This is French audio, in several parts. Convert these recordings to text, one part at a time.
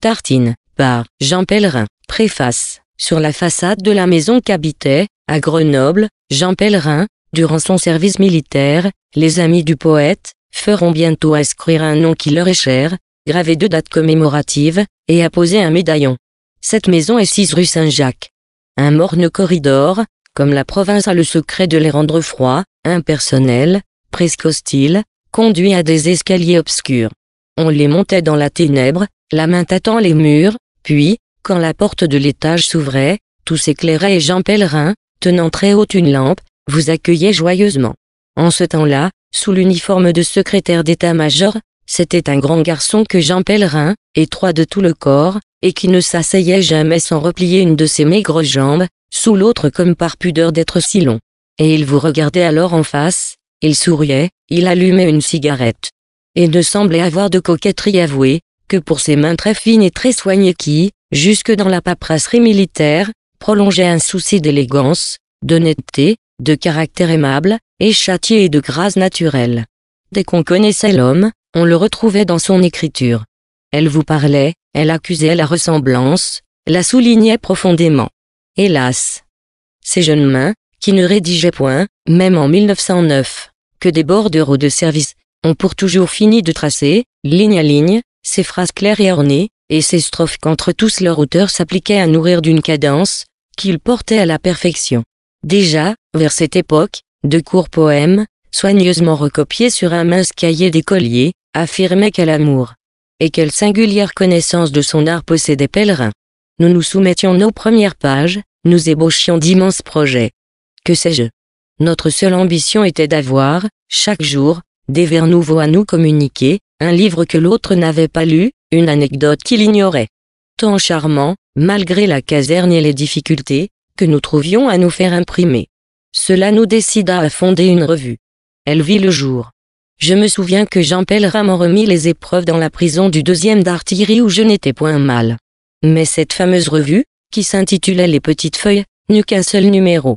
Tartine, par Jean Pellerin. Préface. Sur la façade de la maison qu'habitait, à Grenoble, Jean Pellerin, durant son service militaire, les amis du poète, feront bientôt inscrire un nom qui leur est cher, graver deux dates commémoratives, et apposer un médaillon. Cette maison est 6 rue Saint-Jacques. Un morne corridor, comme la province a le secret de les rendre froids, impersonnels, presque hostiles, conduit à des escaliers obscurs. On les montait dans la ténèbre, la main tâtant les murs, puis, quand la porte de l'étage s'ouvrait, tout s'éclairait et Jean Pèlerin, tenant très haute une lampe, vous accueillait joyeusement. En ce temps-là, sous l'uniforme de secrétaire d'état-major, c'était un grand garçon que Jean Pèlerin, étroit de tout le corps, et qui ne s'asseyait jamais sans replier une de ses maigres jambes, sous l'autre comme par pudeur d'être si long. Et il vous regardait alors en face, il souriait, il allumait une cigarette et ne semblait avoir de coquetterie avouée, que pour ses mains très fines et très soignées qui, jusque dans la paperasserie militaire, prolongeaient un souci d'élégance, d'honnêteté, de caractère aimable, et châtié et de grâce naturelle. Dès qu'on connaissait l'homme, on le retrouvait dans son écriture. Elle vous parlait, elle accusait la ressemblance, la soulignait profondément. Hélas! Ces jeunes mains, qui ne rédigeaient point, même en 1909, que des bordereaux de service, ont pour toujours fini de tracer, ligne à ligne, ces phrases claires et ornées, et ces strophes qu'entre tous leurs auteurs s'appliquaient à nourrir d'une cadence, qu'ils portaient à la perfection. Déjà, vers cette époque, de courts poèmes, soigneusement recopiés sur un mince cahier d'écolier, affirmaient quel amour Et quelle singulière connaissance de son art possédait pèlerins. Nous nous soumettions nos premières pages, nous ébauchions d'immenses projets. Que sais-je Notre seule ambition était d'avoir, chaque jour, des vers nouveaux à nous communiquer, un livre que l'autre n'avait pas lu, une anecdote qu'il ignorait. Tant charmant, malgré la caserne et les difficultés, que nous trouvions à nous faire imprimer. Cela nous décida à fonder une revue. Elle vit le jour. Je me souviens que Jean Pellerin m'en remit les épreuves dans la prison du deuxième d'artillerie où je n'étais point mal. Mais cette fameuse revue, qui s'intitulait Les Petites Feuilles, n'eut qu'un seul numéro.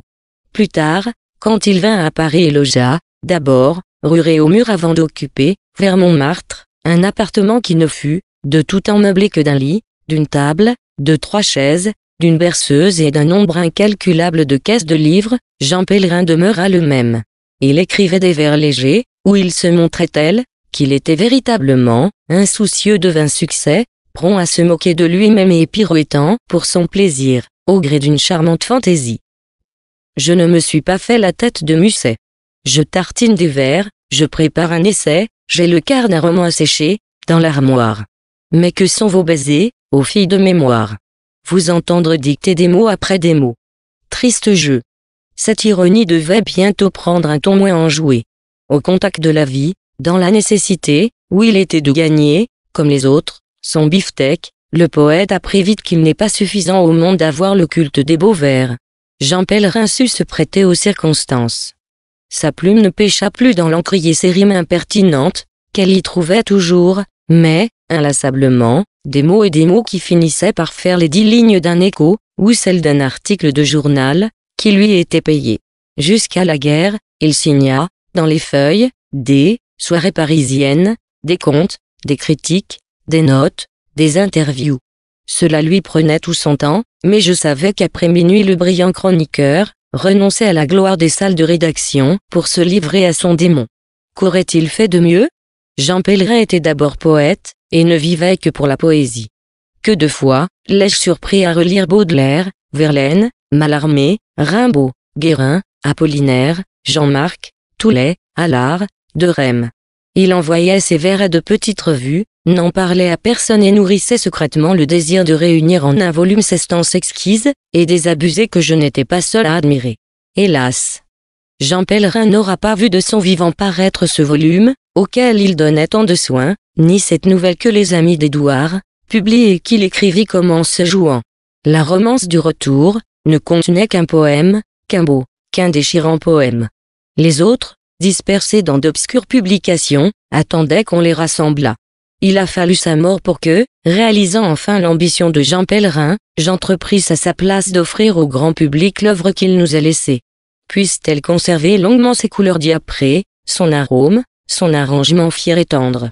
Plus tard, quand il vint à Paris et logea, d'abord, ruré au mur avant d'occuper, vers Montmartre, un appartement qui ne fut, de tout temps que d'un lit, d'une table, de trois chaises, d'une berceuse et d'un nombre incalculable de caisses de livres, Jean Pellerin demeura le même. Il écrivait des vers légers, où il se montrait tel, qu'il était véritablement, insoucieux de vain succès, prompt à se moquer de lui-même et pirouettant, pour son plaisir, au gré d'une charmante fantaisie. Je ne me suis pas fait la tête de Musset. Je tartine des verres, je prépare un essai, j'ai le quart d'un roman asséché, dans l'armoire. Mais que sont vos baisers, aux filles de mémoire Vous entendre dicter des mots après des mots. Triste jeu. Cette ironie devait bientôt prendre un ton moins enjoué. Au contact de la vie, dans la nécessité, où il était de gagner, comme les autres, son beefsteak, le poète apprit vite qu'il n'est pas suffisant au monde d'avoir le culte des beaux vers. Jean Pellerin sut se prêter aux circonstances. Sa plume ne pêcha plus dans l'encrier ses rimes impertinentes, qu'elle y trouvait toujours, mais, inlassablement, des mots et des mots qui finissaient par faire les dix lignes d'un écho, ou celles d'un article de journal, qui lui était payé. Jusqu'à la guerre, il signa, dans les feuilles, des soirées parisiennes, des contes, des critiques, des notes, des interviews. Cela lui prenait tout son temps, mais je savais qu'après minuit le brillant chroniqueur, renoncer à la gloire des salles de rédaction pour se livrer à son démon. Qu'aurait-il fait de mieux Jean Pellerin était d'abord poète, et ne vivait que pour la poésie. Que de fois, l'ai-je surpris à relire Baudelaire, Verlaine, Mallarmé, Rimbaud, Guérin, Apollinaire, Jean-Marc, Toulet, Allard, de Rém. Il envoyait ses vers à de petites revues, n'en parlait à personne et nourrissait secrètement le désir de réunir en un volume ces stances exquises, et des abusés que je n'étais pas seul à admirer. Hélas! Jean Pellerin n'aura pas vu de son vivant paraître ce volume, auquel il donnait tant de soins, ni cette nouvelle que les amis d'Édouard, publiés et qu'il écrivit comme en se jouant. La romance du retour, ne contenait qu'un poème, qu'un beau, qu'un déchirant poème. Les autres, dispersés dans d'obscures publications, attendaient qu'on les rassemblât. Il a fallu sa mort pour que, réalisant enfin l'ambition de Jean Pellerin, j'entreprisse à sa place d'offrir au grand public l'œuvre qu'il nous a laissée. Puisse-t-elle conserver longuement ses couleurs diaprées, son arôme, son arrangement fier et tendre.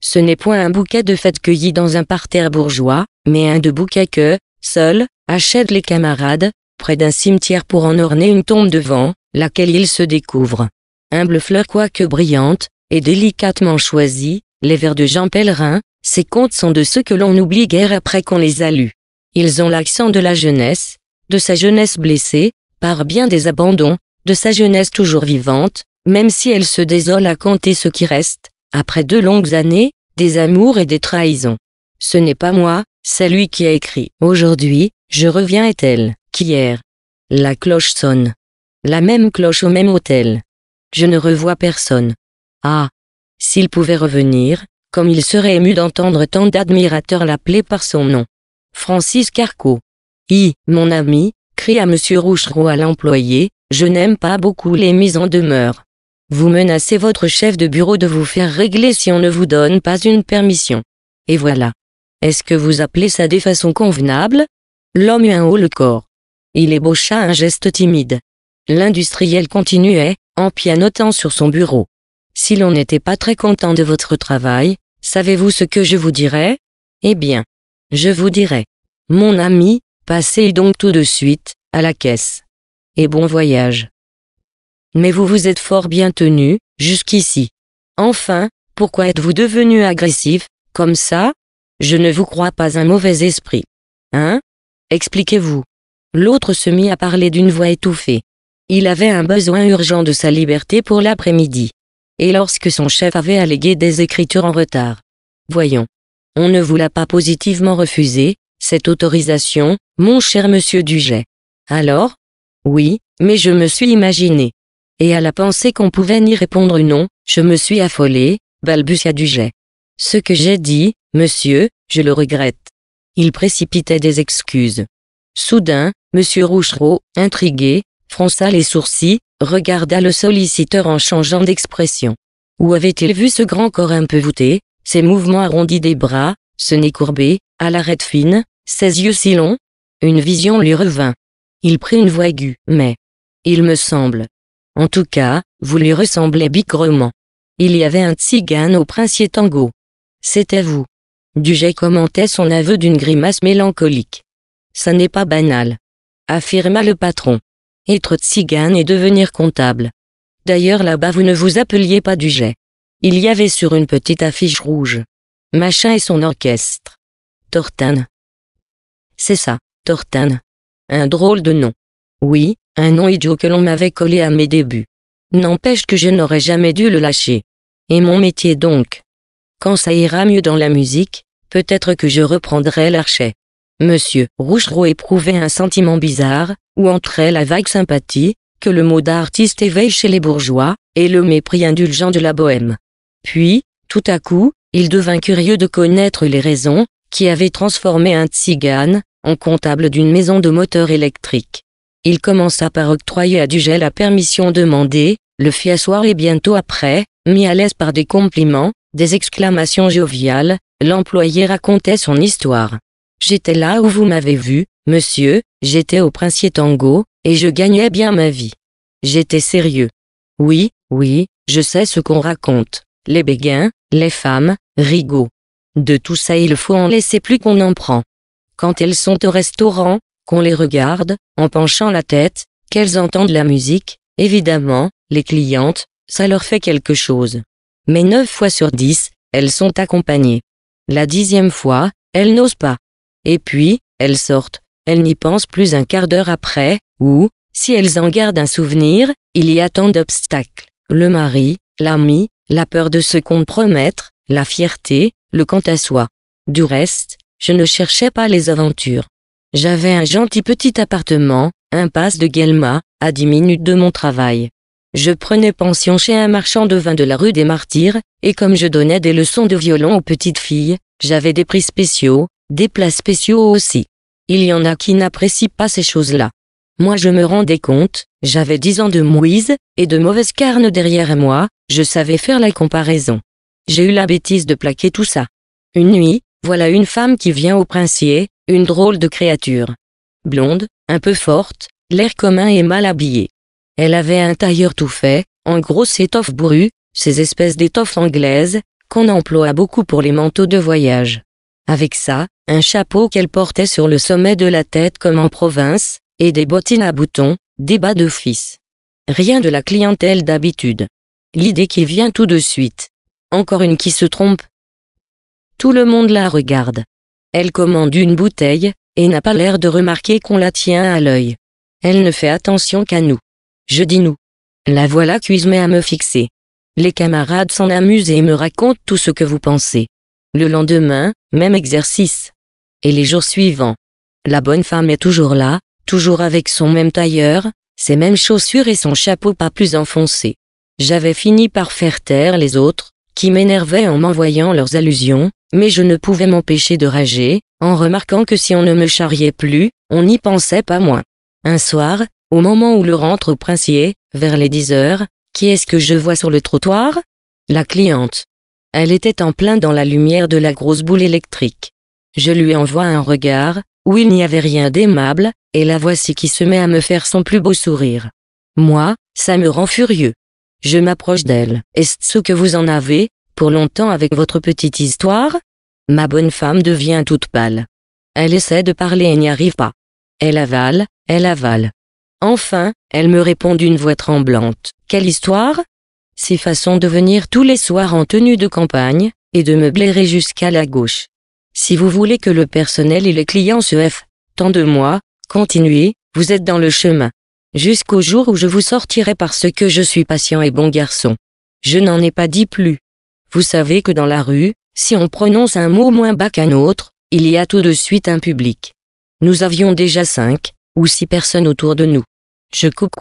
Ce n'est point un bouquet de fête cueilli dans un parterre bourgeois, mais un de bouquet que, seul, achètent les camarades, près d'un cimetière pour en orner une tombe devant, laquelle ils se découvrent. Humble fleur quoique brillante, et délicatement choisie, les vers de Jean Pellerin, ces contes sont de ceux que l'on oublie guère après qu'on les a lus. Ils ont l'accent de la jeunesse, de sa jeunesse blessée, par bien des abandons, de sa jeunesse toujours vivante, même si elle se désole à compter ce qui reste, après deux longues années, des amours et des trahisons. Ce n'est pas moi, c'est lui qui a écrit. Aujourd'hui, je reviens est elle, qu'hier. La cloche sonne. La même cloche au même hôtel. Je ne revois personne. Ah, s'il pouvait revenir, comme il serait ému d'entendre tant d'admirateurs l'appeler par son nom. Francis Carco. I, mon ami, cria Monsieur Rouchereau à l'employé, je n'aime pas beaucoup les mises en demeure. Vous menacez votre chef de bureau de vous faire régler si on ne vous donne pas une permission. Et voilà. Est-ce que vous appelez ça des façons convenables L'homme eut un haut le corps. Il ébaucha un geste timide. L'industriel continuait, en pianotant sur son bureau. Si l'on n'était pas très content de votre travail, savez-vous ce que je vous dirais Eh bien, je vous dirais, mon ami, passez donc tout de suite, à la caisse. Et bon voyage. Mais vous vous êtes fort bien tenu, jusqu'ici. Enfin, pourquoi êtes-vous devenu agressif, comme ça Je ne vous crois pas un mauvais esprit. Hein Expliquez-vous. L'autre se mit à parler d'une voix étouffée. Il avait un besoin urgent de sa liberté pour l'après-midi et lorsque son chef avait allégué des écritures en retard. Voyons. On ne vous l'a pas positivement refusé, cette autorisation, mon cher monsieur Dujet. Alors Oui, mais je me suis imaginé. Et à la pensée qu'on pouvait n'y répondre non, je me suis affolé, balbutia Dujet. Ce que j'ai dit, monsieur, je le regrette. Il précipitait des excuses. Soudain, monsieur Rouchereau, intrigué, fronça les sourcils, regarda le solliciteur en changeant d'expression. Où avait-il vu ce grand corps un peu voûté, ses mouvements arrondis des bras, ce nez courbé, à l'arête fine, ses yeux si longs Une vision lui revint. Il prit une voix aiguë, mais... Il me semble. En tout cas, vous lui ressemblez bigrement. Il y avait un tzigane au princier tango. C'était vous. Dujet commentait son aveu d'une grimace mélancolique. Ça n'est pas banal. Affirma le patron être tzigane et devenir comptable. D'ailleurs là-bas vous ne vous appeliez pas du jet. Il y avait sur une petite affiche rouge. Machin et son orchestre. Tortane. C'est ça, Tortane. Un drôle de nom. Oui, un nom idiot que l'on m'avait collé à mes débuts. N'empêche que je n'aurais jamais dû le lâcher. Et mon métier donc. Quand ça ira mieux dans la musique, peut-être que je reprendrai l'archet. Monsieur Rouchereau éprouvait un sentiment bizarre, où entrait la vague sympathie, que le mot d'artiste éveille chez les bourgeois, et le mépris indulgent de la bohème. Puis, tout à coup, il devint curieux de connaître les raisons, qui avaient transformé un tzigane, en comptable d'une maison de moteurs électriques. Il commença par octroyer à Dugel la permission demandée, le fit asseoir et bientôt après, mis à l'aise par des compliments, des exclamations joviales, l'employé racontait son histoire. J'étais là où vous m'avez vu, monsieur, j'étais au princier tango, et je gagnais bien ma vie. J'étais sérieux. Oui, oui, je sais ce qu'on raconte. Les béguins, les femmes, Rigaud. De tout ça il faut en laisser plus qu'on en prend. Quand elles sont au restaurant, qu'on les regarde, en penchant la tête, qu'elles entendent la musique, évidemment, les clientes, ça leur fait quelque chose. Mais neuf fois sur dix, elles sont accompagnées. La dixième fois, elles n'osent pas et puis, elles sortent, elles n'y pensent plus un quart d'heure après, ou, si elles en gardent un souvenir, il y a tant d'obstacles. Le mari, l'ami, la peur de se compromettre, la fierté, le quant à soi. Du reste, je ne cherchais pas les aventures. J'avais un gentil petit appartement, impasse de Guelma, à dix minutes de mon travail. Je prenais pension chez un marchand de vin de la rue des Martyrs, et comme je donnais des leçons de violon aux petites filles, j'avais des prix spéciaux, des plats spéciaux aussi. Il y en a qui n'apprécient pas ces choses-là. Moi je me rendais compte, j'avais dix ans de mouise, et de mauvaise carne derrière moi, je savais faire la comparaison. J'ai eu la bêtise de plaquer tout ça. Une nuit, voilà une femme qui vient au princier, une drôle de créature. Blonde, un peu forte, l'air commun et mal habillée. Elle avait un tailleur tout fait, en grosse étoffe bourrue, ces espèces d'étoffes anglaises, qu'on emploie beaucoup pour les manteaux de voyage. Avec ça, un chapeau qu'elle portait sur le sommet de la tête comme en province, et des bottines à boutons, des bas d'office. Rien de la clientèle d'habitude. L'idée qui vient tout de suite. Encore une qui se trompe. Tout le monde la regarde. Elle commande une bouteille, et n'a pas l'air de remarquer qu'on la tient à l'œil. Elle ne fait attention qu'à nous. Je dis nous. La voilà qui se met à me fixer. Les camarades s'en amusent et me racontent tout ce que vous pensez. Le lendemain, même exercice. Et les jours suivants. La bonne femme est toujours là, toujours avec son même tailleur, ses mêmes chaussures et son chapeau pas plus enfoncé. J'avais fini par faire taire les autres, qui m'énervaient en m'envoyant leurs allusions, mais je ne pouvais m'empêcher de rager, en remarquant que si on ne me charriait plus, on n'y pensait pas moins. Un soir, au moment où le rentre au princier, vers les dix heures, qui est-ce que je vois sur le trottoir La cliente. Elle était en plein dans la lumière de la grosse boule électrique. Je lui envoie un regard, où il n'y avait rien d'aimable, et la voici qui se met à me faire son plus beau sourire. Moi, ça me rend furieux. Je m'approche d'elle. Est-ce ce que vous en avez, pour longtemps avec votre petite histoire Ma bonne femme devient toute pâle. Elle essaie de parler et n'y arrive pas. Elle avale, elle avale. Enfin, elle me répond d'une voix tremblante. Quelle histoire c'est façons de venir tous les soirs en tenue de campagne, et de me blairer jusqu'à la gauche. Si vous voulez que le personnel et les clients se f tant de moi, continuez, vous êtes dans le chemin. Jusqu'au jour où je vous sortirai parce que je suis patient et bon garçon. Je n'en ai pas dit plus. Vous savez que dans la rue, si on prononce un mot moins bas qu'un autre, il y a tout de suite un public. Nous avions déjà cinq ou six personnes autour de nous. Je coupe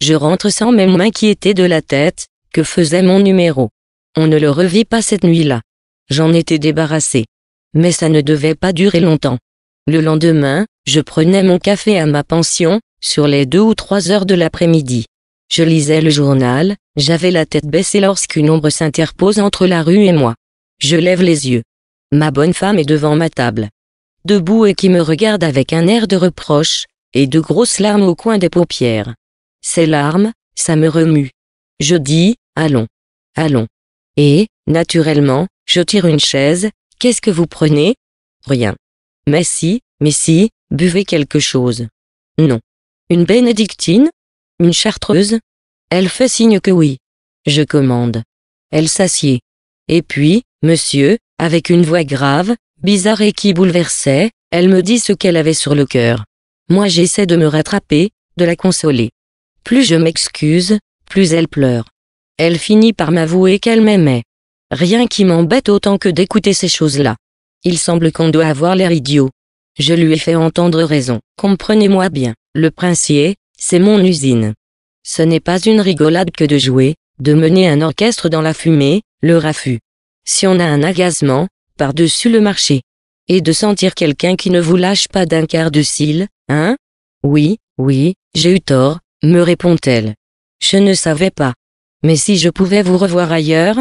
je rentre sans même m'inquiéter de la tête, que faisait mon numéro. On ne le revit pas cette nuit-là. J'en étais débarrassé. Mais ça ne devait pas durer longtemps. Le lendemain, je prenais mon café à ma pension, sur les deux ou trois heures de l'après-midi. Je lisais le journal, j'avais la tête baissée lorsqu'une ombre s'interpose entre la rue et moi. Je lève les yeux. Ma bonne femme est devant ma table. Debout et qui me regarde avec un air de reproche, et de grosses larmes au coin des paupières. Ces larmes, ça me remue. Je dis, Allons, allons. Et, naturellement, je tire une chaise. Qu'est-ce que vous prenez Rien. Mais si, mais si, buvez quelque chose. Non. Une bénédictine Une chartreuse Elle fait signe que oui. Je commande. Elle s'assied. Et puis, monsieur, avec une voix grave, bizarre et qui bouleversait, elle me dit ce qu'elle avait sur le cœur. Moi j'essaie de me rattraper, de la consoler. Plus je m'excuse, plus elle pleure. Elle finit par m'avouer qu'elle m'aimait. Rien qui m'embête autant que d'écouter ces choses-là. Il semble qu'on doit avoir l'air idiot. Je lui ai fait entendre raison. Comprenez-moi bien, le princier, c'est mon usine. Ce n'est pas une rigolade que de jouer, de mener un orchestre dans la fumée, le raffut. Si on a un agacement, par-dessus le marché. Et de sentir quelqu'un qui ne vous lâche pas d'un quart de cil, hein Oui, oui, j'ai eu tort, me répond-elle. Je ne savais pas. Mais si je pouvais vous revoir ailleurs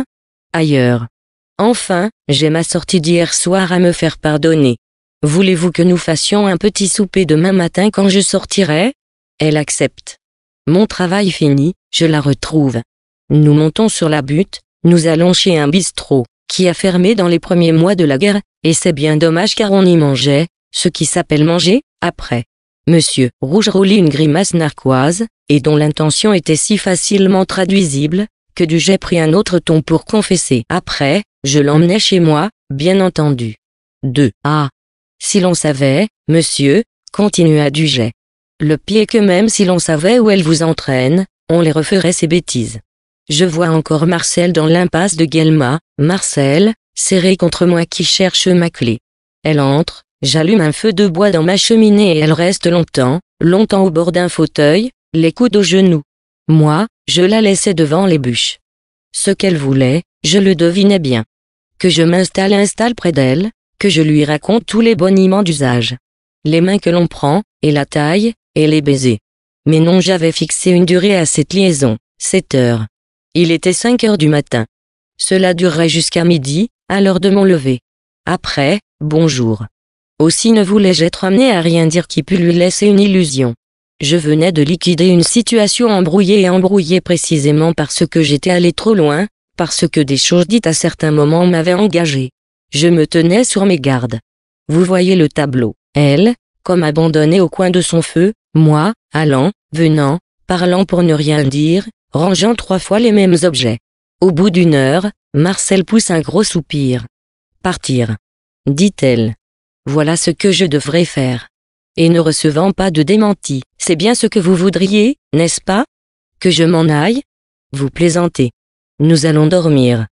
Ailleurs. Enfin, j'ai ma sortie d'hier soir à me faire pardonner. Voulez-vous que nous fassions un petit souper demain matin quand je sortirai Elle accepte. Mon travail fini, je la retrouve. Nous montons sur la butte, nous allons chez un bistrot, qui a fermé dans les premiers mois de la guerre, et c'est bien dommage car on y mangeait, ce qui s'appelle manger, après. Monsieur Rouge roulit une grimace narquoise, et dont l'intention était si facilement traduisible, que jet prit un autre ton pour confesser. Après, je l'emmenai chez moi, bien entendu. 2. Ah. Si l'on savait, monsieur, continua jet. Le pied que même si l'on savait où elle vous entraîne, on les referait ces bêtises. Je vois encore Marcel dans l'impasse de Guelma, Marcel, serré contre moi qui cherche ma clé. Elle entre, j'allume un feu de bois dans ma cheminée et elle reste longtemps, longtemps au bord d'un fauteuil, les coudes aux genoux. Moi, je la laissais devant les bûches. Ce qu'elle voulait, je le devinais bien. Que je m'installe installe près d'elle, que je lui raconte tous les boniments d'usage. Les mains que l'on prend, et la taille, et les baisers. Mais non j'avais fixé une durée à cette liaison, 7 heures. Il était 5 heures du matin. Cela durerait jusqu'à midi, à l'heure de mon lever. Après, bonjour. Aussi ne voulais-je être amené à rien dire qui pût lui laisser une illusion. Je venais de liquider une situation embrouillée et embrouillée précisément parce que j'étais allé trop loin, parce que des choses dites à certains moments m'avaient engagé. Je me tenais sur mes gardes. Vous voyez le tableau. Elle, comme abandonnée au coin de son feu, moi, allant, venant, parlant pour ne rien dire, rangeant trois fois les mêmes objets. Au bout d'une heure, Marcel pousse un gros soupir. Partir. Dit-elle. Voilà ce que je devrais faire et ne recevant pas de démenti. C'est bien ce que vous voudriez, n'est-ce pas Que je m'en aille Vous plaisantez. Nous allons dormir.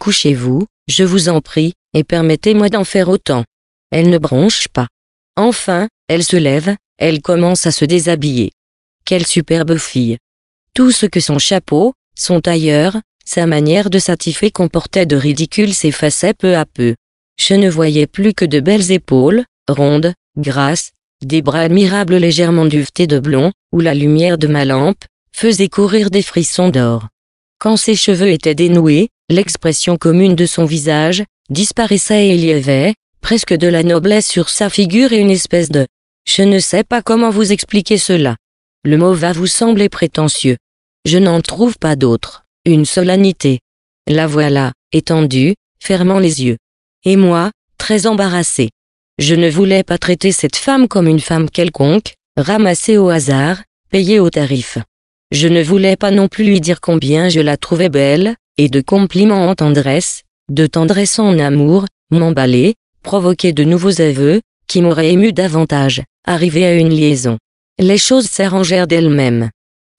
Couchez-vous, je vous en prie, et permettez-moi d'en faire autant. Elle ne bronche pas. Enfin, elle se lève, elle commence à se déshabiller. Quelle superbe fille. Tout ce que son chapeau, son tailleur, sa manière de s'attifer comportait de ridicule s'effaçait peu à peu. Je ne voyais plus que de belles épaules, rondes, grasses, des bras admirables légèrement duvetés de blond, où la lumière de ma lampe faisait courir des frissons d'or. Quand ses cheveux étaient dénoués, l'expression commune de son visage disparaissait et il y avait presque de la noblesse sur sa figure et une espèce de je ne sais pas comment vous expliquer cela. Le mot va vous sembler prétentieux. Je n'en trouve pas d'autre. Une solennité. La voilà, étendue, fermant les yeux. Et moi, très embarrassé. Je ne voulais pas traiter cette femme comme une femme quelconque, ramassée au hasard, payée au tarif. Je ne voulais pas non plus lui dire combien je la trouvais belle, et de compliments en tendresse, de tendresse en amour, m'emballer, provoquer de nouveaux aveux, qui m'auraient ému davantage, arriver à une liaison. Les choses s'arrangèrent d'elles-mêmes.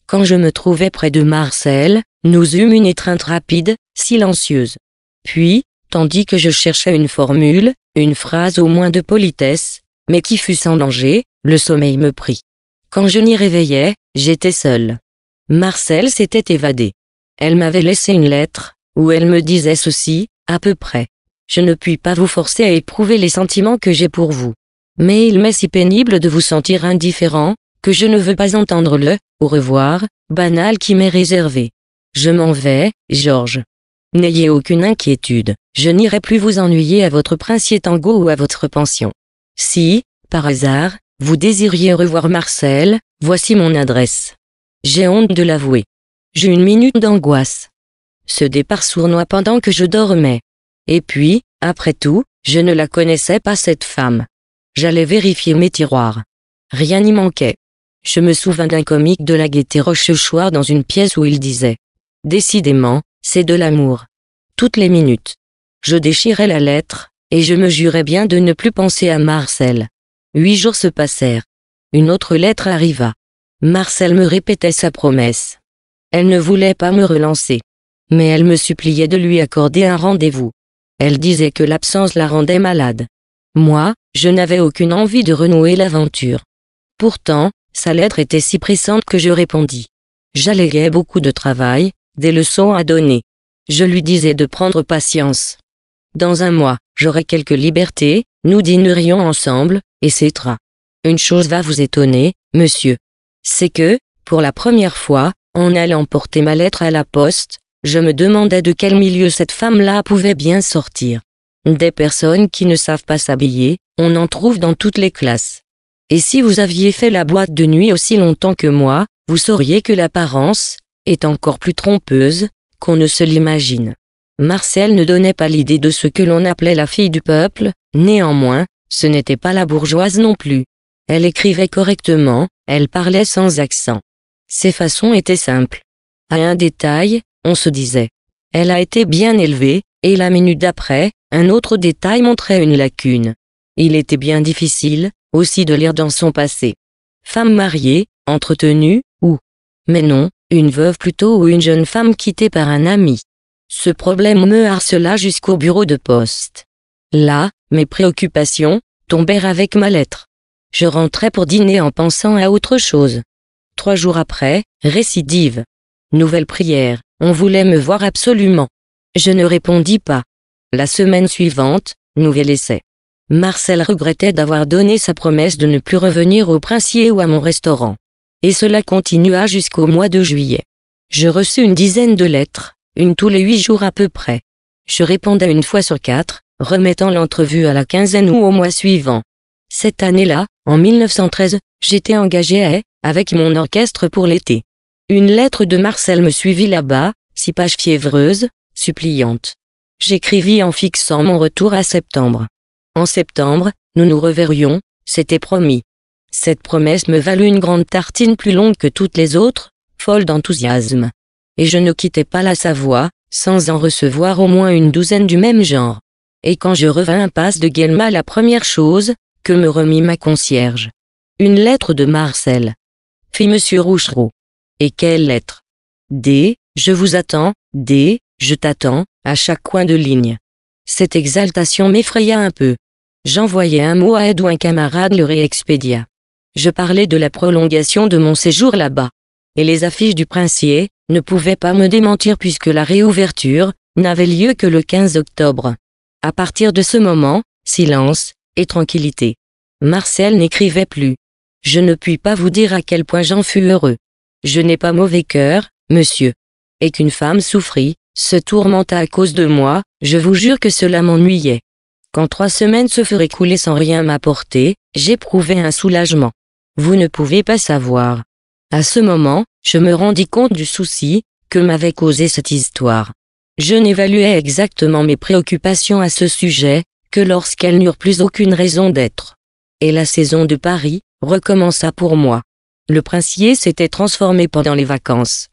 Quand je me trouvais près de Marcel, nous eûmes une étreinte rapide, silencieuse. Puis, tandis que je cherchais une formule, une phrase au moins de politesse, mais qui fut sans danger, le sommeil me prit. Quand je n'y réveillais, j'étais seul. Marcel s'était évadé. Elle m'avait laissé une lettre, où elle me disait ceci, à peu près. Je ne puis pas vous forcer à éprouver les sentiments que j'ai pour vous. Mais il m'est si pénible de vous sentir indifférent, que je ne veux pas entendre le, au revoir, banal qui m'est réservé. Je m'en vais, Georges. N'ayez aucune inquiétude, je n'irai plus vous ennuyer à votre princier tango ou à votre pension. Si, par hasard, vous désiriez revoir Marcel, voici mon adresse. J'ai honte de l'avouer. J'ai une minute d'angoisse. Ce départ sournois pendant que je dormais. Et puis, après tout, je ne la connaissais pas cette femme. J'allais vérifier mes tiroirs. Rien n'y manquait. Je me souvins d'un comique de la gaieté Rochechouart dans une pièce où il disait Décidément, c'est de l'amour. Toutes les minutes. Je déchirais la lettre, et je me jurais bien de ne plus penser à Marcel. Huit jours se passèrent. Une autre lettre arriva. Marcel me répétait sa promesse. Elle ne voulait pas me relancer. Mais elle me suppliait de lui accorder un rendez-vous. Elle disait que l'absence la rendait malade. Moi, je n'avais aucune envie de renouer l'aventure. Pourtant, sa lettre était si pressante que je répondis. J'alléguais beaucoup de travail, des leçons à donner. Je lui disais de prendre patience. Dans un mois, j'aurai quelques libertés, nous dînerions ensemble, etc. Une chose va vous étonner, monsieur. C'est que, pour la première fois, en allant porter ma lettre à la poste, je me demandais de quel milieu cette femme-là pouvait bien sortir. Des personnes qui ne savent pas s'habiller, on en trouve dans toutes les classes. Et si vous aviez fait la boîte de nuit aussi longtemps que moi, vous sauriez que l'apparence, est encore plus trompeuse qu'on ne se l'imagine. Marcel ne donnait pas l'idée de ce que l'on appelait la fille du peuple, néanmoins, ce n'était pas la bourgeoise non plus. Elle écrivait correctement, elle parlait sans accent. Ses façons étaient simples. À un détail, on se disait. Elle a été bien élevée, et la minute d'après, un autre détail montrait une lacune. Il était bien difficile, aussi de lire dans son passé. Femme mariée, entretenue, ou. Mais non, une veuve plutôt ou une jeune femme quittée par un ami. Ce problème me harcela jusqu'au bureau de poste. Là, mes préoccupations tombèrent avec ma lettre. Je rentrais pour dîner en pensant à autre chose. Trois jours après, récidive. Nouvelle prière, on voulait me voir absolument. Je ne répondis pas. La semaine suivante, nouvel essai. Marcel regrettait d'avoir donné sa promesse de ne plus revenir au princier ou à mon restaurant et cela continua jusqu'au mois de juillet. Je reçus une dizaine de lettres, une tous les huit jours à peu près. Je répondais une fois sur quatre, remettant l'entrevue à la quinzaine ou au mois suivant. Cette année-là, en 1913, j'étais engagé à avec mon orchestre pour l'été. Une lettre de Marcel me suivit là-bas, six pages fiévreuses, suppliantes. J'écrivis en fixant mon retour à septembre. En septembre, nous nous reverrions, c'était promis. Cette promesse me valut une grande tartine plus longue que toutes les autres, folle d'enthousiasme. Et je ne quittai pas la Savoie, sans en recevoir au moins une douzaine du même genre. Et quand je revins à Passe de Guelma la première chose, que me remit ma concierge. Une lettre de Marcel. Fit monsieur Rouchereau. Et quelle lettre D, je vous attends, D, je t'attends, à chaque coin de ligne. Cette exaltation m'effraya un peu. J'envoyai un mot à Edouin camarade le réexpédia je parlais de la prolongation de mon séjour là-bas. Et les affiches du princier ne pouvaient pas me démentir puisque la réouverture n'avait lieu que le 15 octobre. À partir de ce moment, silence et tranquillité. Marcel n'écrivait plus. Je ne puis pas vous dire à quel point j'en fus heureux. Je n'ai pas mauvais cœur, monsieur. Et qu'une femme souffrit, se tourmenta à cause de moi, je vous jure que cela m'ennuyait. Quand trois semaines se feraient couler sans rien m'apporter, j'éprouvais un soulagement. Vous ne pouvez pas savoir. À ce moment, je me rendis compte du souci que m'avait causé cette histoire. Je n'évaluais exactement mes préoccupations à ce sujet que lorsqu'elles n'eurent plus aucune raison d'être. Et la saison de Paris recommença pour moi. Le princier s'était transformé pendant les vacances.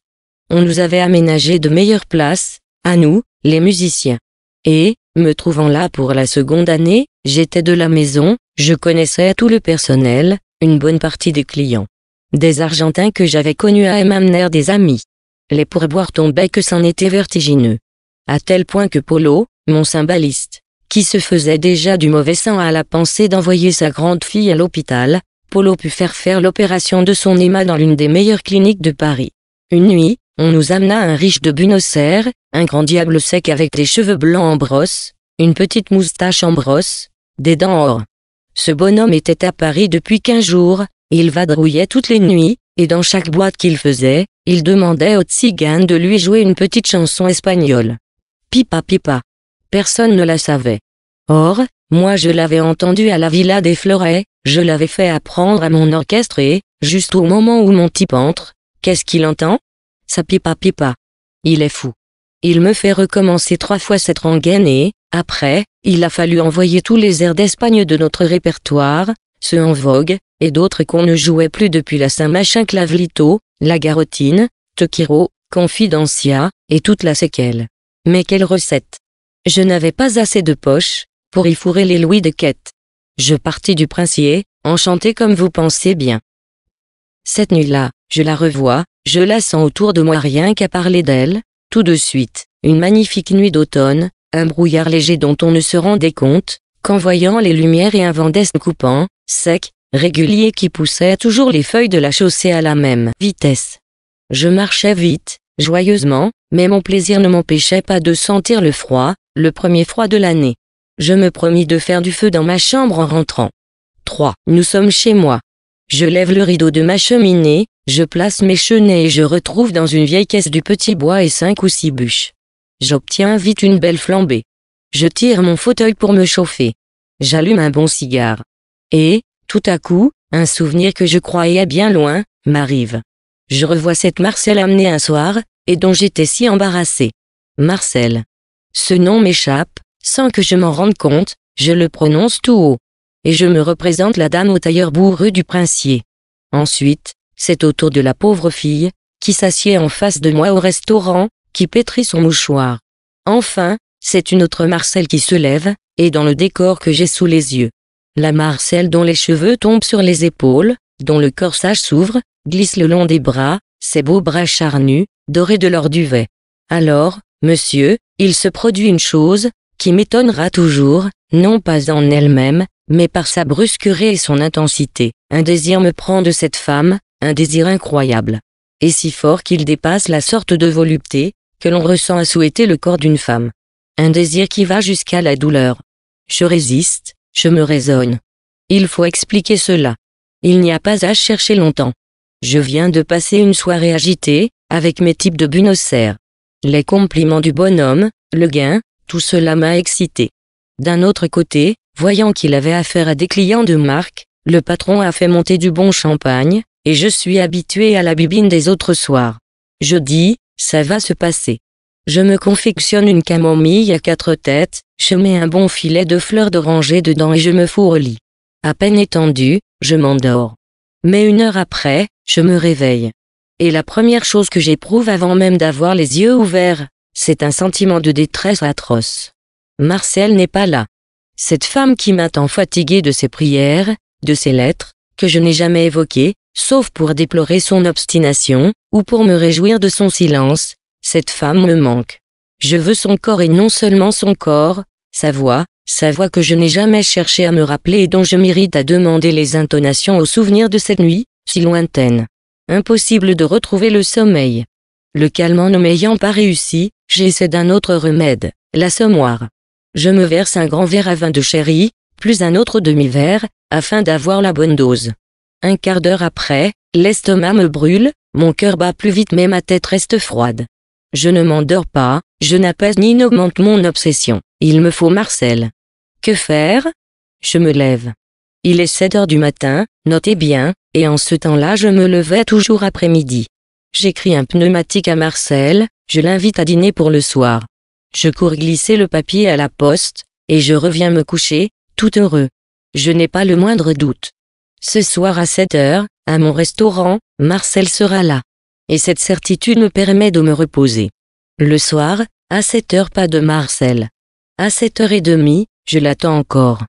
On nous avait aménagé de meilleures places, à nous, les musiciens. Et, me trouvant là pour la seconde année, j'étais de la maison, je connaissais tout le personnel, une bonne partie des clients. Des Argentins que j'avais connus à m'amener des amis. Les pourboires tombaient que c'en était vertigineux. À tel point que Polo, mon cymbaliste, qui se faisait déjà du mauvais sang à la pensée d'envoyer sa grande fille à l'hôpital, Polo put faire faire l'opération de son éma dans l'une des meilleures cliniques de Paris. Une nuit, on nous amena un riche de Buenos un grand diable sec avec des cheveux blancs en brosse, une petite moustache en brosse, des dents or, ce bonhomme était à Paris depuis quinze jours, il vadrouillait toutes les nuits, et dans chaque boîte qu'il faisait, il demandait aux tziganes de lui jouer une petite chanson espagnole. Pipa pipa. Personne ne la savait. Or, moi je l'avais entendu à la Villa des Fleurets, je l'avais fait apprendre à mon orchestre et, juste au moment où mon type entre, qu'est-ce qu'il entend Sa pipa pipa. Il est fou. Il me fait recommencer trois fois cette rengaine et, après, il a fallu envoyer tous les airs d'Espagne de notre répertoire, ceux en vogue, et d'autres qu'on ne jouait plus depuis la Saint-Machin Clavelito, La Garotine, Tequiro, Confidencia, et toute la séquelle. Mais quelle recette Je n'avais pas assez de poche, pour y fourrer les louis de quête. Je partis du princier, enchanté comme vous pensez bien. Cette nuit-là, je la revois, je la sens autour de moi rien qu'à parler d'elle, tout de suite, une magnifique nuit d'automne, un brouillard léger dont on ne se rendait compte, qu'en voyant les lumières et un vent d'est coupant, sec, régulier qui poussait toujours les feuilles de la chaussée à la même vitesse. Je marchais vite, joyeusement, mais mon plaisir ne m'empêchait pas de sentir le froid, le premier froid de l'année. Je me promis de faire du feu dans ma chambre en rentrant. 3. Nous sommes chez moi. Je lève le rideau de ma cheminée, je place mes chenets et je retrouve dans une vieille caisse du petit bois et cinq ou six bûches. J'obtiens vite une belle flambée. Je tire mon fauteuil pour me chauffer. J'allume un bon cigare. Et, tout à coup, un souvenir que je croyais bien loin, m'arrive. Je revois cette Marcel amenée un soir, et dont j'étais si embarrassé. Marcel. Ce nom m'échappe, sans que je m'en rende compte, je le prononce tout haut et je me représente la dame au tailleur bourru du princier. Ensuite, c'est au tour de la pauvre fille, qui s'assied en face de moi au restaurant, qui pétrit son mouchoir. Enfin, c'est une autre Marcel qui se lève, et dans le décor que j'ai sous les yeux. La Marcel dont les cheveux tombent sur les épaules, dont le corsage s'ouvre, glisse le long des bras, ses beaux bras charnus, dorés de leur duvet. Alors, monsieur, il se produit une chose, qui m'étonnera toujours, non pas en elle-même, mais par sa brusquerie et son intensité, un désir me prend de cette femme, un désir incroyable, et si fort qu'il dépasse la sorte de volupté que l'on ressent à souhaiter le corps d'une femme. Un désir qui va jusqu'à la douleur. Je résiste, je me raisonne. Il faut expliquer cela. Il n'y a pas à chercher longtemps. Je viens de passer une soirée agitée, avec mes types de Buenos Les compliments du bonhomme, le gain, tout cela m'a excité. D'un autre côté, voyant qu'il avait affaire à des clients de marque, le patron a fait monter du bon champagne, et je suis habitué à la bibine des autres soirs. Je dis, ça va se passer. Je me confectionne une camomille à quatre têtes, je mets un bon filet de fleurs d'oranger dedans et je me fous au lit. À peine étendu, je m'endors. Mais une heure après, je me réveille. Et la première chose que j'éprouve avant même d'avoir les yeux ouverts, c'est un sentiment de détresse atroce. Marcel n'est pas là. Cette femme qui m'a tant fatiguée de ses prières, de ses lettres, que je n'ai jamais évoquées, sauf pour déplorer son obstination, ou pour me réjouir de son silence, cette femme me manque. Je veux son corps et non seulement son corps, sa voix, sa voix que je n'ai jamais cherché à me rappeler et dont je m'irrite à demander les intonations au souvenir de cette nuit, si lointaine. Impossible de retrouver le sommeil. Le calmant ne m'ayant pas réussi, j'essaie d'un autre remède, l'assommoir je me verse un grand verre à vin de chéri, plus un autre demi-verre, afin d'avoir la bonne dose. Un quart d'heure après, l'estomac me brûle, mon cœur bat plus vite mais ma tête reste froide. Je ne m'endors pas, je n'apaise ni n'augmente mon obsession. Il me faut Marcel. Que faire Je me lève. Il est 7 heures du matin, notez bien, et en ce temps-là je me levais toujours après-midi. J'écris un pneumatique à Marcel, je l'invite à dîner pour le soir. Je cours glisser le papier à la poste, et je reviens me coucher, tout heureux. Je n'ai pas le moindre doute. Ce soir à 7 heures, à mon restaurant, Marcel sera là. Et cette certitude me permet de me reposer. Le soir, à 7 heures pas de Marcel. À 7 heures et demie, je l'attends encore.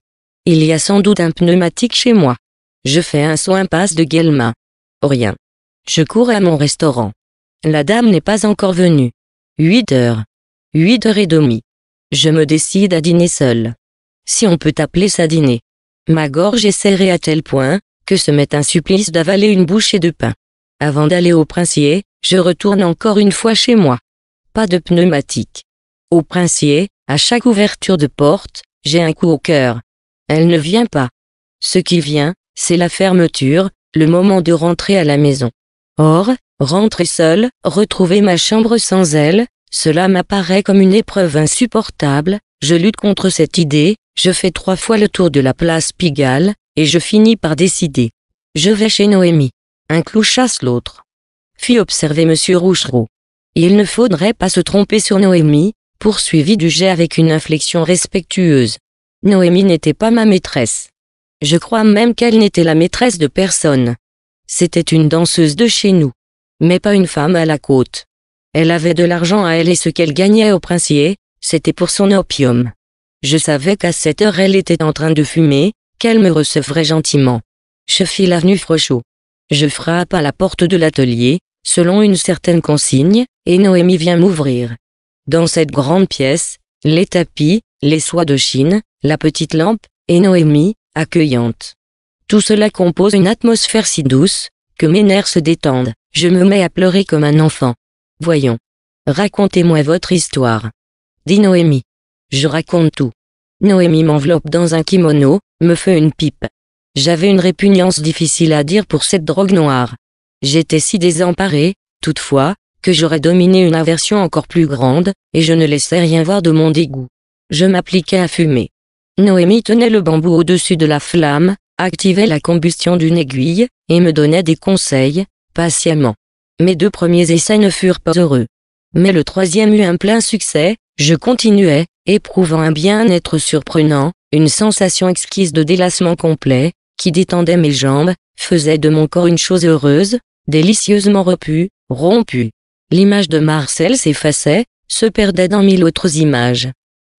Il y a sans doute un pneumatique chez moi. Je fais un saut impasse de Guelma. Rien. Je cours à mon restaurant. La dame n'est pas encore venue. 8 heures. 8 h demie. Je me décide à dîner seul. Si on peut appeler ça dîner. Ma gorge est serrée à tel point que se m'est un supplice d'avaler une bouchée de pain. Avant d'aller au princier, je retourne encore une fois chez moi. Pas de pneumatique. Au princier, à chaque ouverture de porte, j'ai un coup au cœur. Elle ne vient pas. Ce qui vient, c'est la fermeture, le moment de rentrer à la maison. Or, rentrer seul, retrouver ma chambre sans elle, cela m'apparaît comme une épreuve insupportable, je lutte contre cette idée, je fais trois fois le tour de la place Pigalle, et je finis par décider. Je vais chez Noémie. Un clou chasse l'autre. Fit observer monsieur Rouchereau. Il ne faudrait pas se tromper sur Noémie, poursuivit jet avec une inflexion respectueuse. Noémie n'était pas ma maîtresse. Je crois même qu'elle n'était la maîtresse de personne. C'était une danseuse de chez nous. Mais pas une femme à la côte. Elle avait de l'argent à elle et ce qu'elle gagnait au princier, c'était pour son opium. Je savais qu'à cette heure elle était en train de fumer, qu'elle me recevrait gentiment. Je fis l'avenue Frochot. Je frappe à la porte de l'atelier, selon une certaine consigne, et Noémie vient m'ouvrir. Dans cette grande pièce, les tapis, les soies de Chine, la petite lampe, et Noémie, accueillante. Tout cela compose une atmosphère si douce, que mes nerfs se détendent, je me mets à pleurer comme un enfant. Voyons. Racontez-moi votre histoire. Dit Noémie. Je raconte tout. Noémie m'enveloppe dans un kimono, me fait une pipe. J'avais une répugnance difficile à dire pour cette drogue noire. J'étais si désemparé, toutefois, que j'aurais dominé une aversion encore plus grande, et je ne laissais rien voir de mon dégoût. Je m'appliquais à fumer. Noémie tenait le bambou au-dessus de la flamme, activait la combustion d'une aiguille, et me donnait des conseils, patiemment. Mes deux premiers essais ne furent pas heureux. Mais le troisième eut un plein succès, je continuais, éprouvant un bien-être surprenant, une sensation exquise de délassement complet, qui détendait mes jambes, faisait de mon corps une chose heureuse, délicieusement repue, rompue. L'image de Marcel s'effaçait, se perdait dans mille autres images.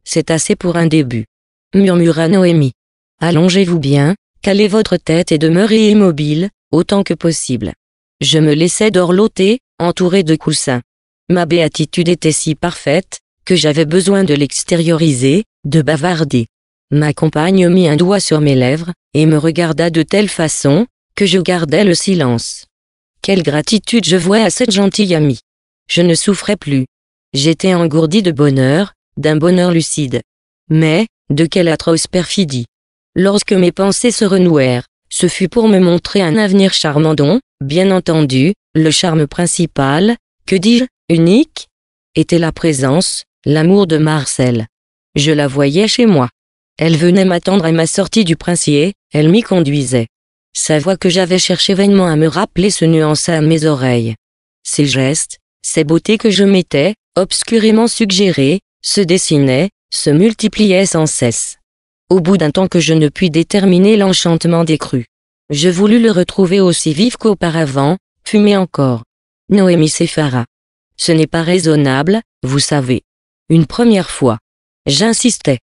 C'est assez pour un début. Murmura Noémie. Allongez-vous bien, calez votre tête et demeurez immobile, autant que possible. Je me laissais dorloter, entouré de coussins. Ma béatitude était si parfaite, que j'avais besoin de l'extérioriser, de bavarder. Ma compagne mit un doigt sur mes lèvres, et me regarda de telle façon, que je gardais le silence. Quelle gratitude je voyais à cette gentille amie. Je ne souffrais plus. J'étais engourdi de bonheur, d'un bonheur lucide. Mais, de quelle atroce perfidie. Lorsque mes pensées se renouèrent, ce fut pour me montrer un avenir charmant dont, bien entendu, le charme principal, que dis-je, unique, était la présence, l'amour de Marcel. Je la voyais chez moi. Elle venait m'attendre à ma sortie du princier, elle m'y conduisait. Sa voix que j'avais cherché vainement à me rappeler se nuança à mes oreilles. Ses gestes, ses beautés que je m'étais, obscurément suggérées, se dessinaient, se multipliaient sans cesse au bout d'un temps que je ne puis déterminer l'enchantement des crues. Je voulus le retrouver aussi vif qu'auparavant, fumé encore. Noémie s'effara. Ce n'est pas raisonnable, vous savez. Une première fois. J'insistais.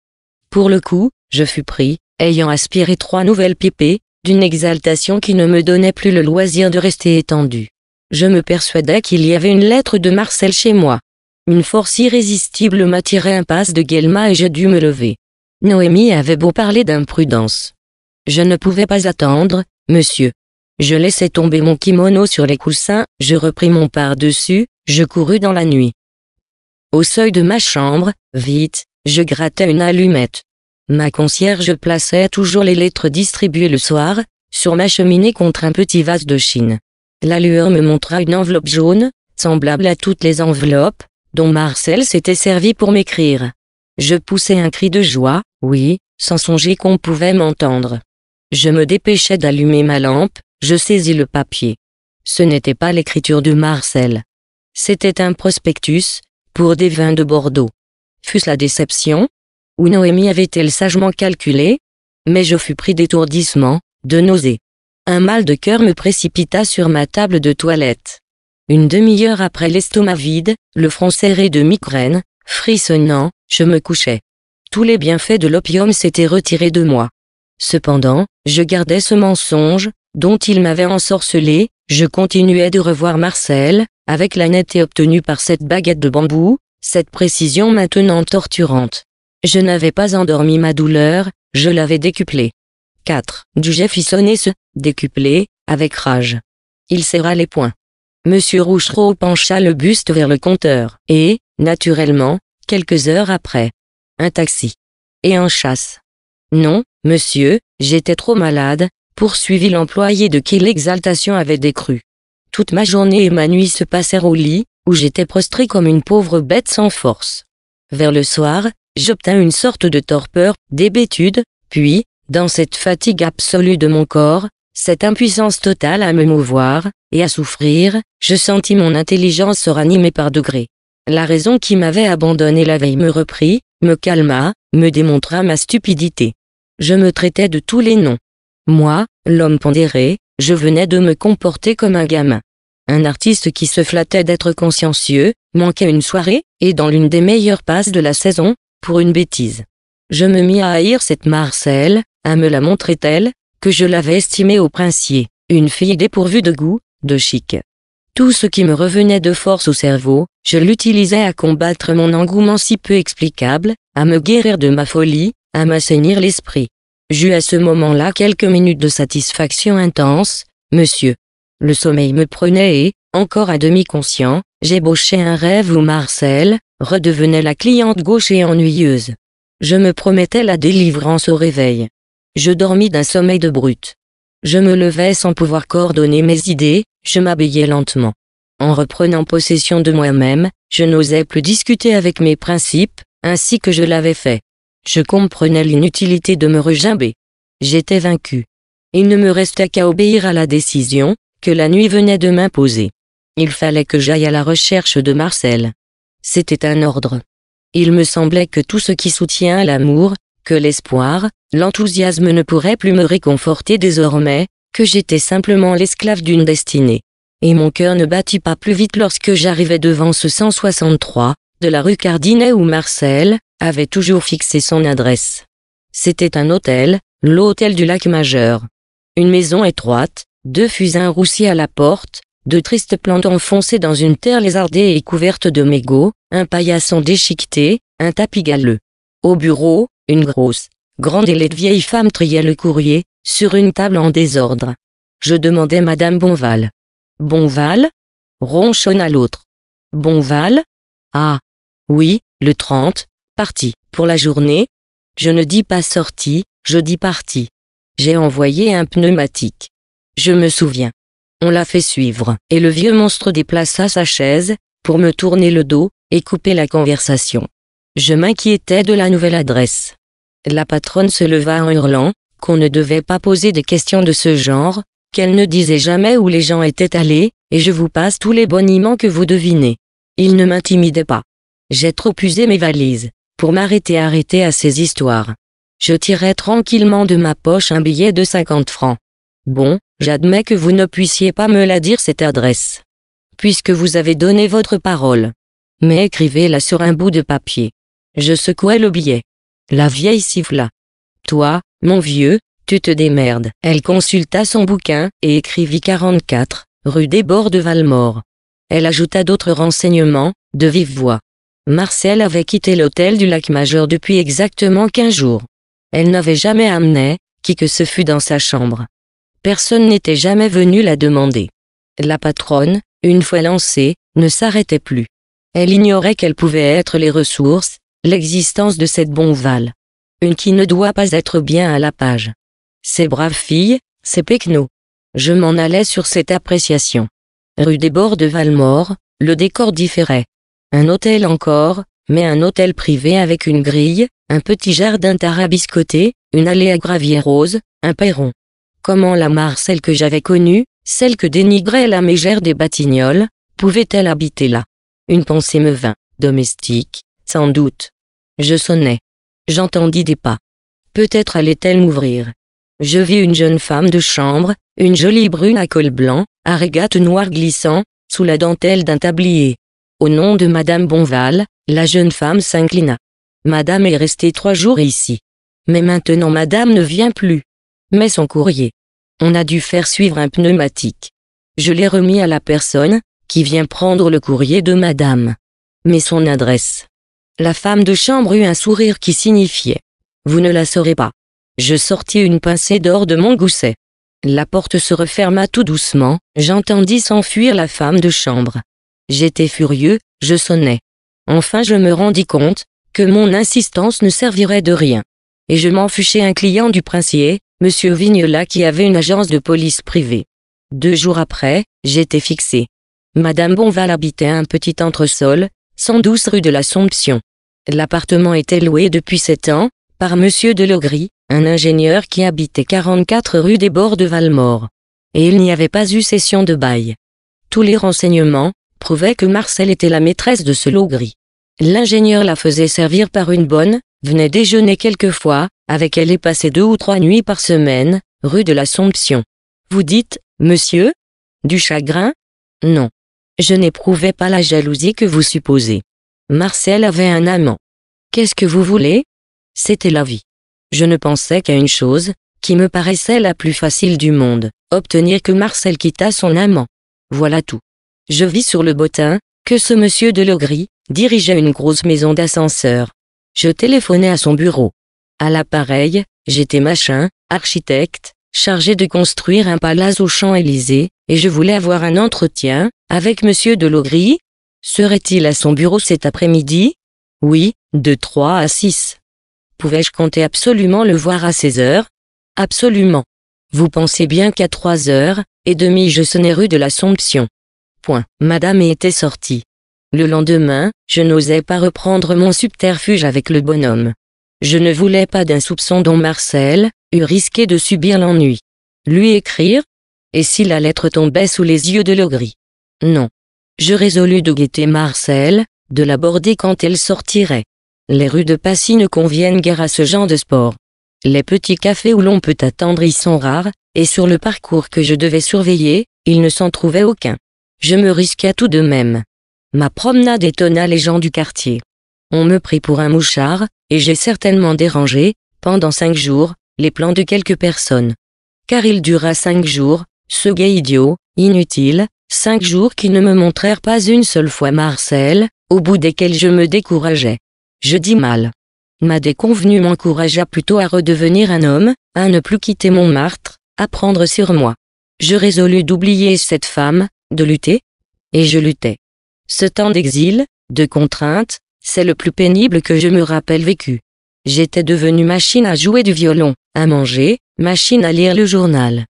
Pour le coup, je fus pris, ayant aspiré trois nouvelles pipées, d'une exaltation qui ne me donnait plus le loisir de rester étendu. Je me persuadais qu'il y avait une lettre de Marcel chez moi. Une force irrésistible m'attirait un passe de Guelma et je dus me lever. Noémie avait beau parler d'imprudence. Je ne pouvais pas attendre, monsieur. Je laissai tomber mon kimono sur les coussins, je repris mon par-dessus, je courus dans la nuit. Au seuil de ma chambre, vite, je grattais une allumette. Ma concierge plaçait toujours les lettres distribuées le soir, sur ma cheminée contre un petit vase de Chine. La lueur me montra une enveloppe jaune, semblable à toutes les enveloppes, dont Marcel s'était servi pour m'écrire. Je poussai un cri de joie, oui, sans songer qu'on pouvait m'entendre. Je me dépêchai d'allumer ma lampe, je saisis le papier. Ce n'était pas l'écriture de Marcel. C'était un prospectus, pour des vins de Bordeaux. Fût-ce la déception Ou Noémie avait-elle sagement calculé Mais je fus pris d'étourdissement, de nausée. Un mal de cœur me précipita sur ma table de toilette. Une demi-heure après l'estomac vide, le front serré de migraine, frissonnant, je me couchais. Tous les bienfaits de l'opium s'étaient retirés de moi. Cependant, je gardais ce mensonge, dont il m'avait ensorcelé, je continuais de revoir Marcel, avec la netteté obtenue par cette baguette de bambou, cette précision maintenant torturante. Je n'avais pas endormi ma douleur, je l'avais décuplée. 4. Du sonner ce « décuplé, avec rage. Il serra les poings. Monsieur Rouchereau pencha le buste vers le compteur, et, naturellement, Quelques heures après, un taxi et un chasse. Non, monsieur, j'étais trop malade, poursuivit l'employé de qui l'exaltation avait décru. Toute ma journée et ma nuit se passèrent au lit, où j'étais prostré comme une pauvre bête sans force. Vers le soir, j'obtins une sorte de torpeur, d'hébétude, puis, dans cette fatigue absolue de mon corps, cette impuissance totale à me mouvoir, et à souffrir, je sentis mon intelligence se ranimer par degrés. La raison qui m'avait abandonné la veille me reprit, me calma, me démontra ma stupidité. Je me traitais de tous les noms. Moi, l'homme pondéré, je venais de me comporter comme un gamin. Un artiste qui se flattait d'être consciencieux, manquait une soirée, et dans l'une des meilleures passes de la saison, pour une bêtise. Je me mis à haïr cette Marcel, à me la montrer telle, que je l'avais estimée au princier, une fille dépourvue de goût, de chic. Tout ce qui me revenait de force au cerveau, je l'utilisais à combattre mon engouement si peu explicable, à me guérir de ma folie, à m'assainir l'esprit. J'eus à ce moment-là quelques minutes de satisfaction intense, monsieur. Le sommeil me prenait et, encore à demi conscient, j'ébauchais un rêve où Marcel, redevenait la cliente gauche et ennuyeuse. Je me promettais la délivrance au réveil. Je dormis d'un sommeil de brute. Je me levais sans pouvoir coordonner mes idées, je m'habillais lentement. En reprenant possession de moi-même, je n'osais plus discuter avec mes principes, ainsi que je l'avais fait. Je comprenais l'inutilité de me regimber. J'étais vaincu. Il ne me restait qu'à obéir à la décision, que la nuit venait de m'imposer. Il fallait que j'aille à la recherche de Marcel. C'était un ordre. Il me semblait que tout ce qui soutient l'amour, que l'espoir, l'enthousiasme ne pourrait plus me réconforter désormais, que j'étais simplement l'esclave d'une destinée. Et mon cœur ne battit pas plus vite lorsque j'arrivais devant ce 163, de la rue Cardinet où Marcel, avait toujours fixé son adresse. C'était un hôtel, l'hôtel du lac majeur. Une maison étroite, deux fusains roussis à la porte, de tristes plantes enfoncées dans une terre lézardée et couverte de mégots, un paillasson déchiqueté, un tapis galeux. Au bureau, une grosse, Grande et laide vieille femme triait le courrier, sur une table en désordre. Je demandais Madame Bonval. Bonval Ronchonna l'autre. Bonval Ah, oui, le 30, parti, pour la journée. Je ne dis pas sorti, je dis parti. J'ai envoyé un pneumatique. Je me souviens. On l'a fait suivre, et le vieux monstre déplaça sa chaise, pour me tourner le dos, et couper la conversation. Je m'inquiétais de la nouvelle adresse. La patronne se leva en hurlant, qu'on ne devait pas poser des questions de ce genre, qu'elle ne disait jamais où les gens étaient allés, et je vous passe tous les boniments que vous devinez. Il ne m'intimidait pas. J'ai trop usé mes valises, pour m'arrêter arrêter à ces histoires. Je tirai tranquillement de ma poche un billet de 50 francs. Bon, j'admets que vous ne puissiez pas me la dire cette adresse. Puisque vous avez donné votre parole. Mais écrivez-la sur un bout de papier. Je secouai le billet. La vieille siffla. Toi, mon vieux, tu te démerdes. Elle consulta son bouquin et écrivit 44, rue des bords de Valmore. Elle ajouta d'autres renseignements, de vive voix. Marcel avait quitté l'hôtel du lac Majeur depuis exactement quinze jours. Elle n'avait jamais amené, qui que ce fût dans sa chambre. Personne n'était jamais venu la demander. La patronne, une fois lancée, ne s'arrêtait plus. Elle ignorait quelles pouvaient être les ressources, l'existence de cette bonval. Une qui ne doit pas être bien à la page. Ces braves filles, ces péquenots Je m'en allais sur cette appréciation. Rue des bords de Valmore, le décor différait. Un hôtel encore, mais un hôtel privé avec une grille, un petit jardin tarabiscoté, une allée à gravier rose, un perron. Comment la Marcelle que j'avais connue, celle que dénigrait la mégère des Batignolles, pouvait-elle habiter là Une pensée me vint, domestique, sans doute. Je sonnais. J'entendis des pas. Peut-être allait-elle m'ouvrir. Je vis une jeune femme de chambre, une jolie brune à col blanc, à régate noire glissant, sous la dentelle d'un tablier. Au nom de Madame Bonval, la jeune femme s'inclina. Madame est restée trois jours ici. Mais maintenant Madame ne vient plus. Mais son courrier. On a dû faire suivre un pneumatique. Je l'ai remis à la personne, qui vient prendre le courrier de Madame. Mais son adresse. La femme de chambre eut un sourire qui signifiait ⁇ Vous ne la saurez pas ⁇ Je sortis une pincée d'or de mon gousset. La porte se referma tout doucement, j'entendis s'enfuir la femme de chambre. J'étais furieux, je sonnais. Enfin je me rendis compte que mon insistance ne servirait de rien. Et je m'en fus chez un client du princier, monsieur Vignola qui avait une agence de police privée. Deux jours après, j'étais fixé. Madame Bonval habitait un petit entresol, 112 rue de l'Assomption. L'appartement était loué depuis sept ans, par Monsieur Delogris, un ingénieur qui habitait 44 rue des Bords de Valmore. Et il n'y avait pas eu cession de bail. Tous les renseignements prouvaient que Marcel était la maîtresse de ce Logris. L'ingénieur la faisait servir par une bonne, venait déjeuner quelquefois, avec elle et passait deux ou trois nuits par semaine, rue de l'Assomption. Vous dites, monsieur Du chagrin Non, je n'éprouvais pas la jalousie que vous supposez. Marcel avait un amant. Qu'est-ce que vous voulez C'était la vie. Je ne pensais qu'à une chose, qui me paraissait la plus facile du monde, obtenir que Marcel quittât son amant. Voilà tout. Je vis sur le bottin, que ce monsieur de Legris dirigeait une grosse maison d'ascenseur. Je téléphonais à son bureau. À l'appareil, j'étais machin, architecte, chargé de construire un palace au Champs-Élysées, et je voulais avoir un entretien, avec Monsieur Logry Serait-il à son bureau cet après-midi? Oui, de 3 à 6. Pouvais-je compter absolument le voir à 16 heures? Absolument. Vous pensez bien qu'à 3 heures et demie je sonnais rue de l'Assomption. Point. Madame était sortie. Le lendemain, je n'osais pas reprendre mon subterfuge avec le bonhomme. Je ne voulais pas d'un soupçon dont Marcel, eût risqué de subir l'ennui. Lui écrire Et si la lettre tombait sous les yeux de Logris? Non. Je résolus de guetter Marcel, de l'aborder quand elle sortirait. Les rues de Passy ne conviennent guère à ce genre de sport. Les petits cafés où l'on peut attendre y sont rares, et sur le parcours que je devais surveiller, il ne s'en trouvait aucun. Je me risquais tout de même. Ma promenade étonna les gens du quartier. On me prit pour un mouchard, et j'ai certainement dérangé, pendant cinq jours, les plans de quelques personnes. Car il dura cinq jours, ce gay idiot, inutile, cinq jours qui ne me montrèrent pas une seule fois Marcel, au bout desquels je me décourageais. Je dis mal. Ma déconvenue m'encouragea plutôt à redevenir un homme, à ne plus quitter mon martre, à prendre sur moi. Je résolus d'oublier cette femme, de lutter. Et je luttais. Ce temps d'exil, de contrainte, c'est le plus pénible que je me rappelle vécu. J'étais devenue machine à jouer du violon à manger, machine à lire le journal.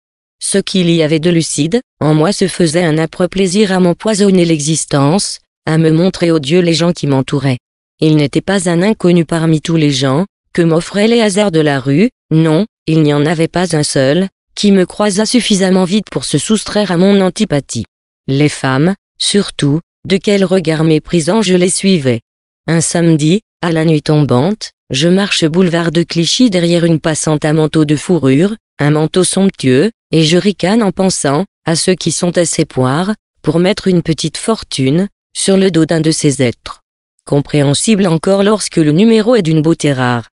Ce qu'il y avait de lucide, en moi se faisait un âpre plaisir à m'empoisonner l'existence, à me montrer odieux les gens qui m'entouraient. Il n'était pas un inconnu parmi tous les gens, que m'offraient les hasards de la rue, non, il n'y en avait pas un seul, qui me croisa suffisamment vite pour se soustraire à mon antipathie. Les femmes, surtout, de quel regard méprisant je les suivais. Un samedi, à la nuit tombante, je marche boulevard de Clichy derrière une passante à manteau de fourrure, un manteau somptueux, et je ricane en pensant à ceux qui sont assez poires pour mettre une petite fortune sur le dos d'un de ces êtres. Compréhensible encore lorsque le numéro est d'une beauté rare.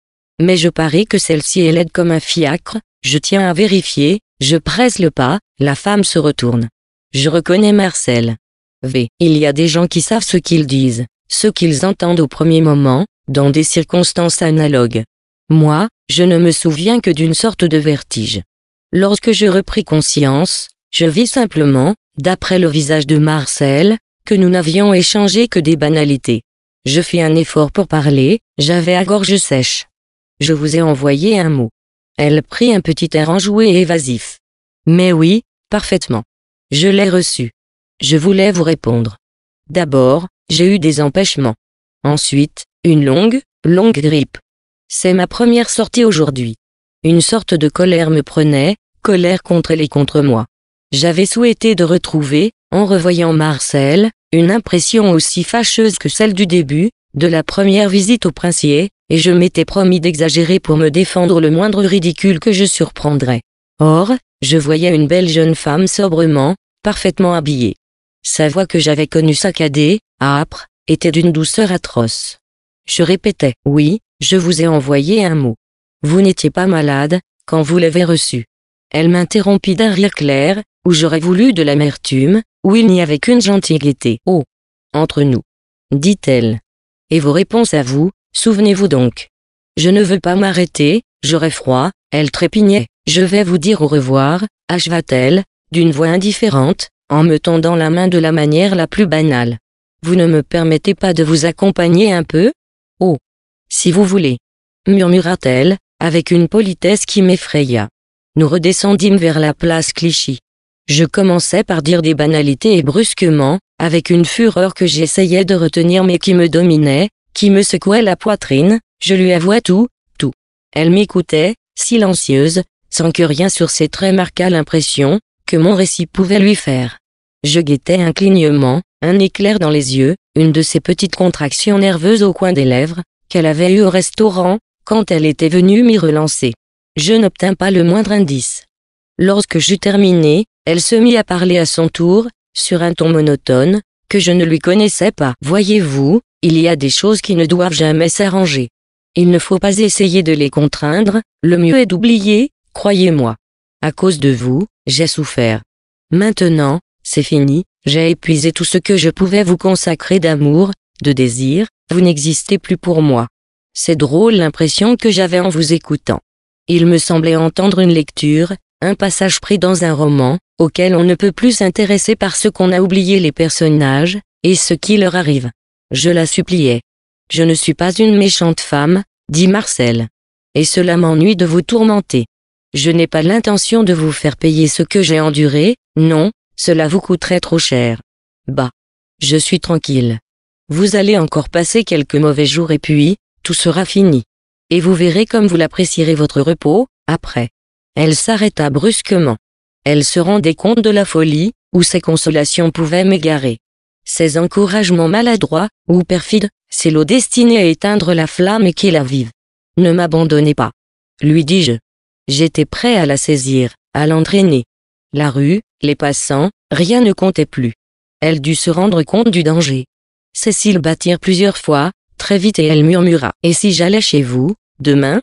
Mais je parie que celle-ci est laide comme un fiacre, je tiens à vérifier, je presse le pas, la femme se retourne. Je reconnais Marcel. V. Il y a des gens qui savent ce qu'ils disent, ce qu'ils entendent au premier moment, dans des circonstances analogues. Moi, je ne me souviens que d'une sorte de vertige. Lorsque je repris conscience, je vis simplement, d'après le visage de Marcel, que nous n'avions échangé que des banalités. Je fis un effort pour parler, j'avais à gorge sèche. Je vous ai envoyé un mot. Elle prit un petit air enjoué et évasif. Mais oui, parfaitement. Je l'ai reçu. Je voulais vous répondre. D'abord, j'ai eu des empêchements. Ensuite, une longue, longue grippe. C'est ma première sortie aujourd'hui. Une sorte de colère me prenait, colère contre elle et contre moi. J'avais souhaité de retrouver, en revoyant Marcel, une impression aussi fâcheuse que celle du début, de la première visite au princier, et je m'étais promis d'exagérer pour me défendre le moindre ridicule que je surprendrais. Or, je voyais une belle jeune femme sobrement, parfaitement habillée. Sa voix que j'avais connue saccadée, âpre, était d'une douceur atroce. Je répétais, oui, je vous ai envoyé un mot. Vous n'étiez pas malade, quand vous l'avez reçu. Elle m'interrompit d'un rire clair, où j'aurais voulu de l'amertume, où il n'y avait qu'une gentilleté « Oh. Entre nous. Dit-elle. Et vos réponses à vous, souvenez-vous donc. Je ne veux pas m'arrêter, j'aurais froid, elle trépignait. Je vais vous dire au revoir, acheva-t-elle, d'une voix indifférente, en me tendant la main de la manière la plus banale. Vous ne me permettez pas de vous accompagner un peu si vous voulez. Murmura-t-elle, avec une politesse qui m'effraya. Nous redescendîmes vers la place Clichy. Je commençais par dire des banalités et brusquement, avec une fureur que j'essayais de retenir mais qui me dominait, qui me secouait la poitrine, je lui avouai tout, tout. Elle m'écoutait, silencieuse, sans que rien sur ses traits marquât l'impression que mon récit pouvait lui faire. Je guettais un clignement, un éclair dans les yeux, une de ces petites contractions nerveuses au coin des lèvres, qu'elle avait eu au restaurant, quand elle était venue m'y relancer. Je n'obtins pas le moindre indice. Lorsque j'eus terminé, elle se mit à parler à son tour, sur un ton monotone, que je ne lui connaissais pas. Voyez-vous, il y a des choses qui ne doivent jamais s'arranger. Il ne faut pas essayer de les contraindre, le mieux est d'oublier, croyez-moi. À cause de vous, j'ai souffert. Maintenant, c'est fini, j'ai épuisé tout ce que je pouvais vous consacrer d'amour, de désir, vous n'existez plus pour moi. C'est drôle l'impression que j'avais en vous écoutant. Il me semblait entendre une lecture, un passage pris dans un roman, auquel on ne peut plus s'intéresser parce qu'on a oublié les personnages, et ce qui leur arrive. Je la suppliais. Je ne suis pas une méchante femme, dit Marcel. Et cela m'ennuie de vous tourmenter. Je n'ai pas l'intention de vous faire payer ce que j'ai enduré, non, cela vous coûterait trop cher. Bah. Je suis tranquille. Vous allez encore passer quelques mauvais jours et puis, tout sera fini. Et vous verrez comme vous l'apprécierez votre repos, après. Elle s'arrêta brusquement. Elle se rendait compte de la folie, où ses consolations pouvaient m'égarer. Ses encouragements maladroits, ou perfides, c'est l'eau destinée à éteindre la flamme et qui la vive. Ne m'abandonnez pas. Lui dis-je. J'étais prêt à la saisir, à l'entraîner. La rue, les passants, rien ne comptait plus. Elle dut se rendre compte du danger. Cécile battirent plusieurs fois, très vite et elle murmura. Et si j'allais chez vous, demain?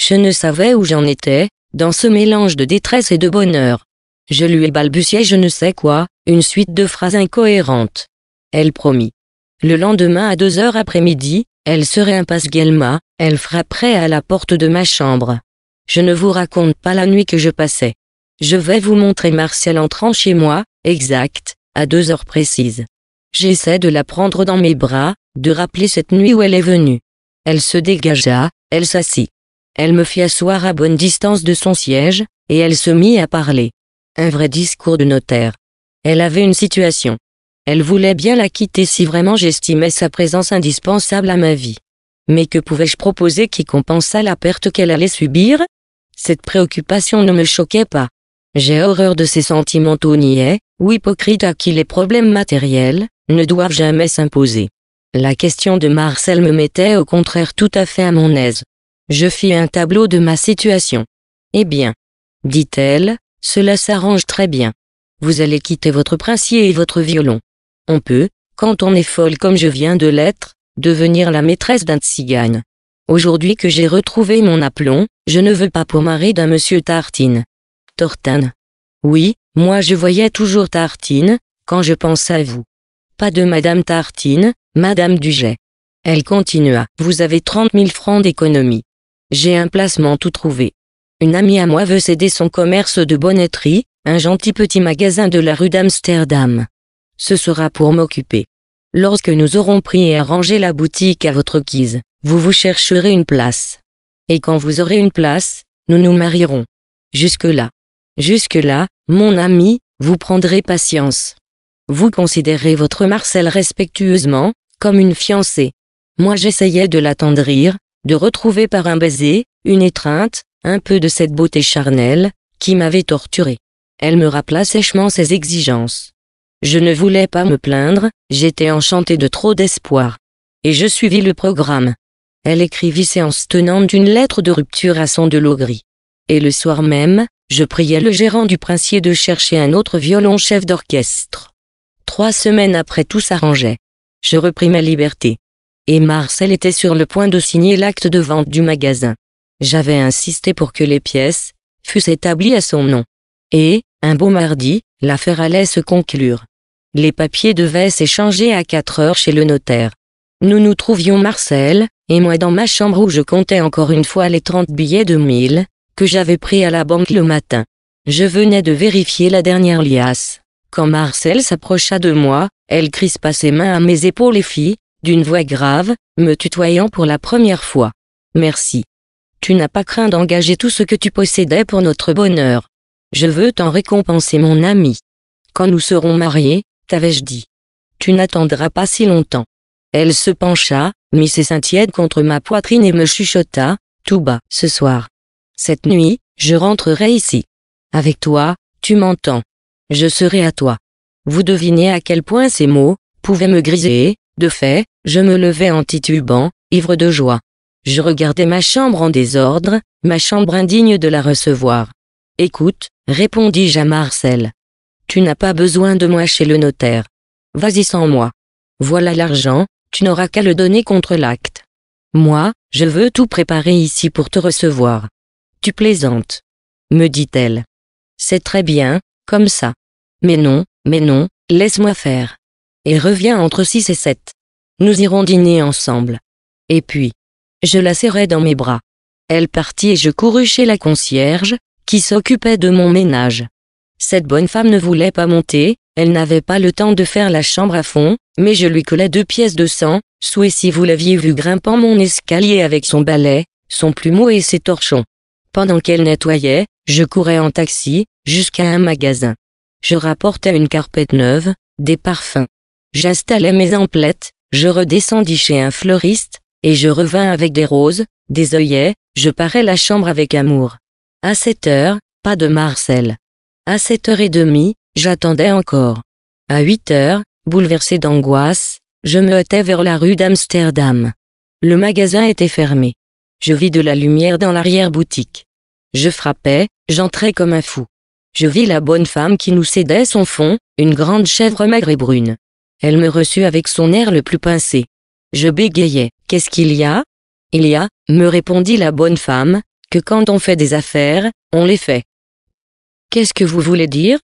Je ne savais où j'en étais, dans ce mélange de détresse et de bonheur. Je lui ai balbutié je ne sais quoi, une suite de phrases incohérentes. Elle promit. Le lendemain à deux heures après-midi, elle serait impasse Guelma, elle frapperait à la porte de ma chambre. Je ne vous raconte pas la nuit que je passais. Je vais vous montrer Martial entrant chez moi, exact, à deux heures précises. J'essaie de la prendre dans mes bras, de rappeler cette nuit où elle est venue. Elle se dégagea, elle s'assit. Elle me fit asseoir à bonne distance de son siège, et elle se mit à parler. Un vrai discours de notaire. Elle avait une situation. Elle voulait bien la quitter si vraiment j'estimais sa présence indispensable à ma vie. Mais que pouvais-je proposer qui compensât la perte qu'elle allait subir Cette préoccupation ne me choquait pas. J'ai horreur de ces sentiments niais, ou hypocrites à qui les problèmes matériels, ne doivent jamais s'imposer. La question de Marcel me mettait au contraire tout à fait à mon aise. Je fis un tableau de ma situation. Eh bien, dit-elle, cela s'arrange très bien. Vous allez quitter votre princier et votre violon. On peut, quand on est folle comme je viens de l'être, devenir la maîtresse d'un tzigane. Aujourd'hui que j'ai retrouvé mon aplomb, je ne veux pas pour mari d'un monsieur Tartine. Tortane. Oui, moi je voyais toujours Tartine, quand je pense à vous. Pas de Madame Tartine, Madame Dujet. Elle continua. Vous avez trente mille francs d'économie. J'ai un placement tout trouvé. Une amie à moi veut céder son commerce de bonnetterie, un gentil petit magasin de la rue d'Amsterdam. Ce sera pour m'occuper. Lorsque nous aurons pris et arrangé la boutique à votre guise, vous vous chercherez une place. Et quand vous aurez une place, nous nous marierons. Jusque-là. Jusque-là, mon ami, vous prendrez patience. Vous considérez votre Marcel respectueusement, comme une fiancée. Moi j'essayais de l'attendrir, de retrouver par un baiser, une étreinte, un peu de cette beauté charnelle, qui m'avait torturé. Elle me rappela sèchement ses exigences. Je ne voulais pas me plaindre, j'étais enchanté de trop d'espoir. Et je suivis le programme. Elle écrivit séance tenante d'une lettre de rupture à son de gris. Et le soir même, je priais le gérant du princier de chercher un autre violon chef d'orchestre. Trois semaines après tout s'arrangeait. Je repris ma liberté. Et Marcel était sur le point de signer l'acte de vente du magasin. J'avais insisté pour que les pièces fussent établies à son nom. Et, un beau mardi, l'affaire allait se conclure. Les papiers devaient s'échanger à quatre heures chez le notaire. Nous nous trouvions Marcel, et moi dans ma chambre où je comptais encore une fois les 30 billets de mille que j'avais pris à la banque le matin. Je venais de vérifier la dernière liasse. Quand Marcel s'approcha de moi, elle crispa ses mains à mes épaules et fit, d'une voix grave, me tutoyant pour la première fois. Merci. Tu n'as pas craint d'engager tout ce que tu possédais pour notre bonheur. Je veux t'en récompenser mon ami. Quand nous serons mariés, t'avais-je dit. Tu n'attendras pas si longtemps. Elle se pencha, mit ses seins tièdes contre ma poitrine et me chuchota, tout bas, ce soir. Cette nuit, je rentrerai ici. Avec toi, tu m'entends je serai à toi. Vous devinez à quel point ces mots pouvaient me griser de fait, je me levais en titubant, ivre de joie. Je regardais ma chambre en désordre, ma chambre indigne de la recevoir. Écoute, répondis-je à Marcel. Tu n'as pas besoin de moi chez le notaire. Vas-y sans moi. Voilà l'argent, tu n'auras qu'à le donner contre l'acte. Moi, je veux tout préparer ici pour te recevoir. Tu plaisantes. Me dit-elle. C'est très bien, comme ça. Mais non, mais non, laisse-moi faire. Et reviens entre 6 et 7. Nous irons dîner ensemble. Et puis, je la serrai dans mes bras. Elle partit et je courus chez la concierge, qui s'occupait de mon ménage. Cette bonne femme ne voulait pas monter, elle n'avait pas le temps de faire la chambre à fond, mais je lui collai deux pièces de sang, souhait si vous l'aviez vu grimpant mon escalier avec son balai, son plumeau et ses torchons. Pendant qu'elle nettoyait, je courais en taxi, jusqu'à un magasin. Je rapportai une carpette neuve, des parfums. J'installai mes emplettes, je redescendis chez un fleuriste, et je revins avec des roses, des œillets, je parai la chambre avec amour. À sept heures, pas de Marcel. À sept heures et demie, j'attendais encore. À huit heures, bouleversé d'angoisse, je me hâtais vers la rue d'Amsterdam. Le magasin était fermé. Je vis de la lumière dans l'arrière-boutique. Je frappais, j'entrais comme un fou je vis la bonne femme qui nous cédait son fond, une grande chèvre maigre et brune. Elle me reçut avec son air le plus pincé. Je bégayais. Qu'est-ce qu'il y a Il y a, me répondit la bonne femme, que quand on fait des affaires, on les fait. Qu'est-ce que vous voulez dire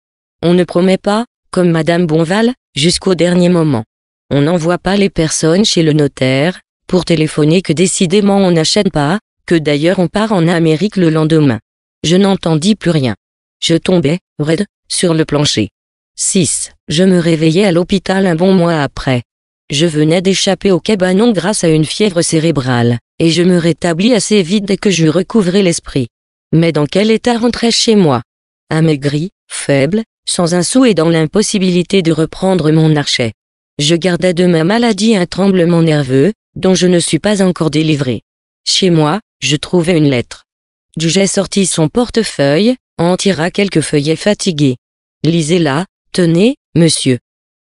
On ne promet pas, comme Madame Bonval, jusqu'au dernier moment. On n'envoie pas les personnes chez le notaire, pour téléphoner que décidément on n'achète pas, que d'ailleurs on part en Amérique le lendemain. Je n'entendis plus rien. Je tombais, raide, sur le plancher. 6. Je me réveillais à l'hôpital un bon mois après. Je venais d'échapper au cabanon grâce à une fièvre cérébrale, et je me rétablis assez vite dès que je recouvrais l'esprit. Mais dans quel état rentrais chez moi Amaigri, faible, sans un sou et dans l'impossibilité de reprendre mon archet. Je gardais de ma maladie un tremblement nerveux, dont je ne suis pas encore délivré. Chez moi, je trouvais une lettre. J'ai sorti son portefeuille, en tira quelques feuillets fatigués. Lisez-la, tenez, monsieur.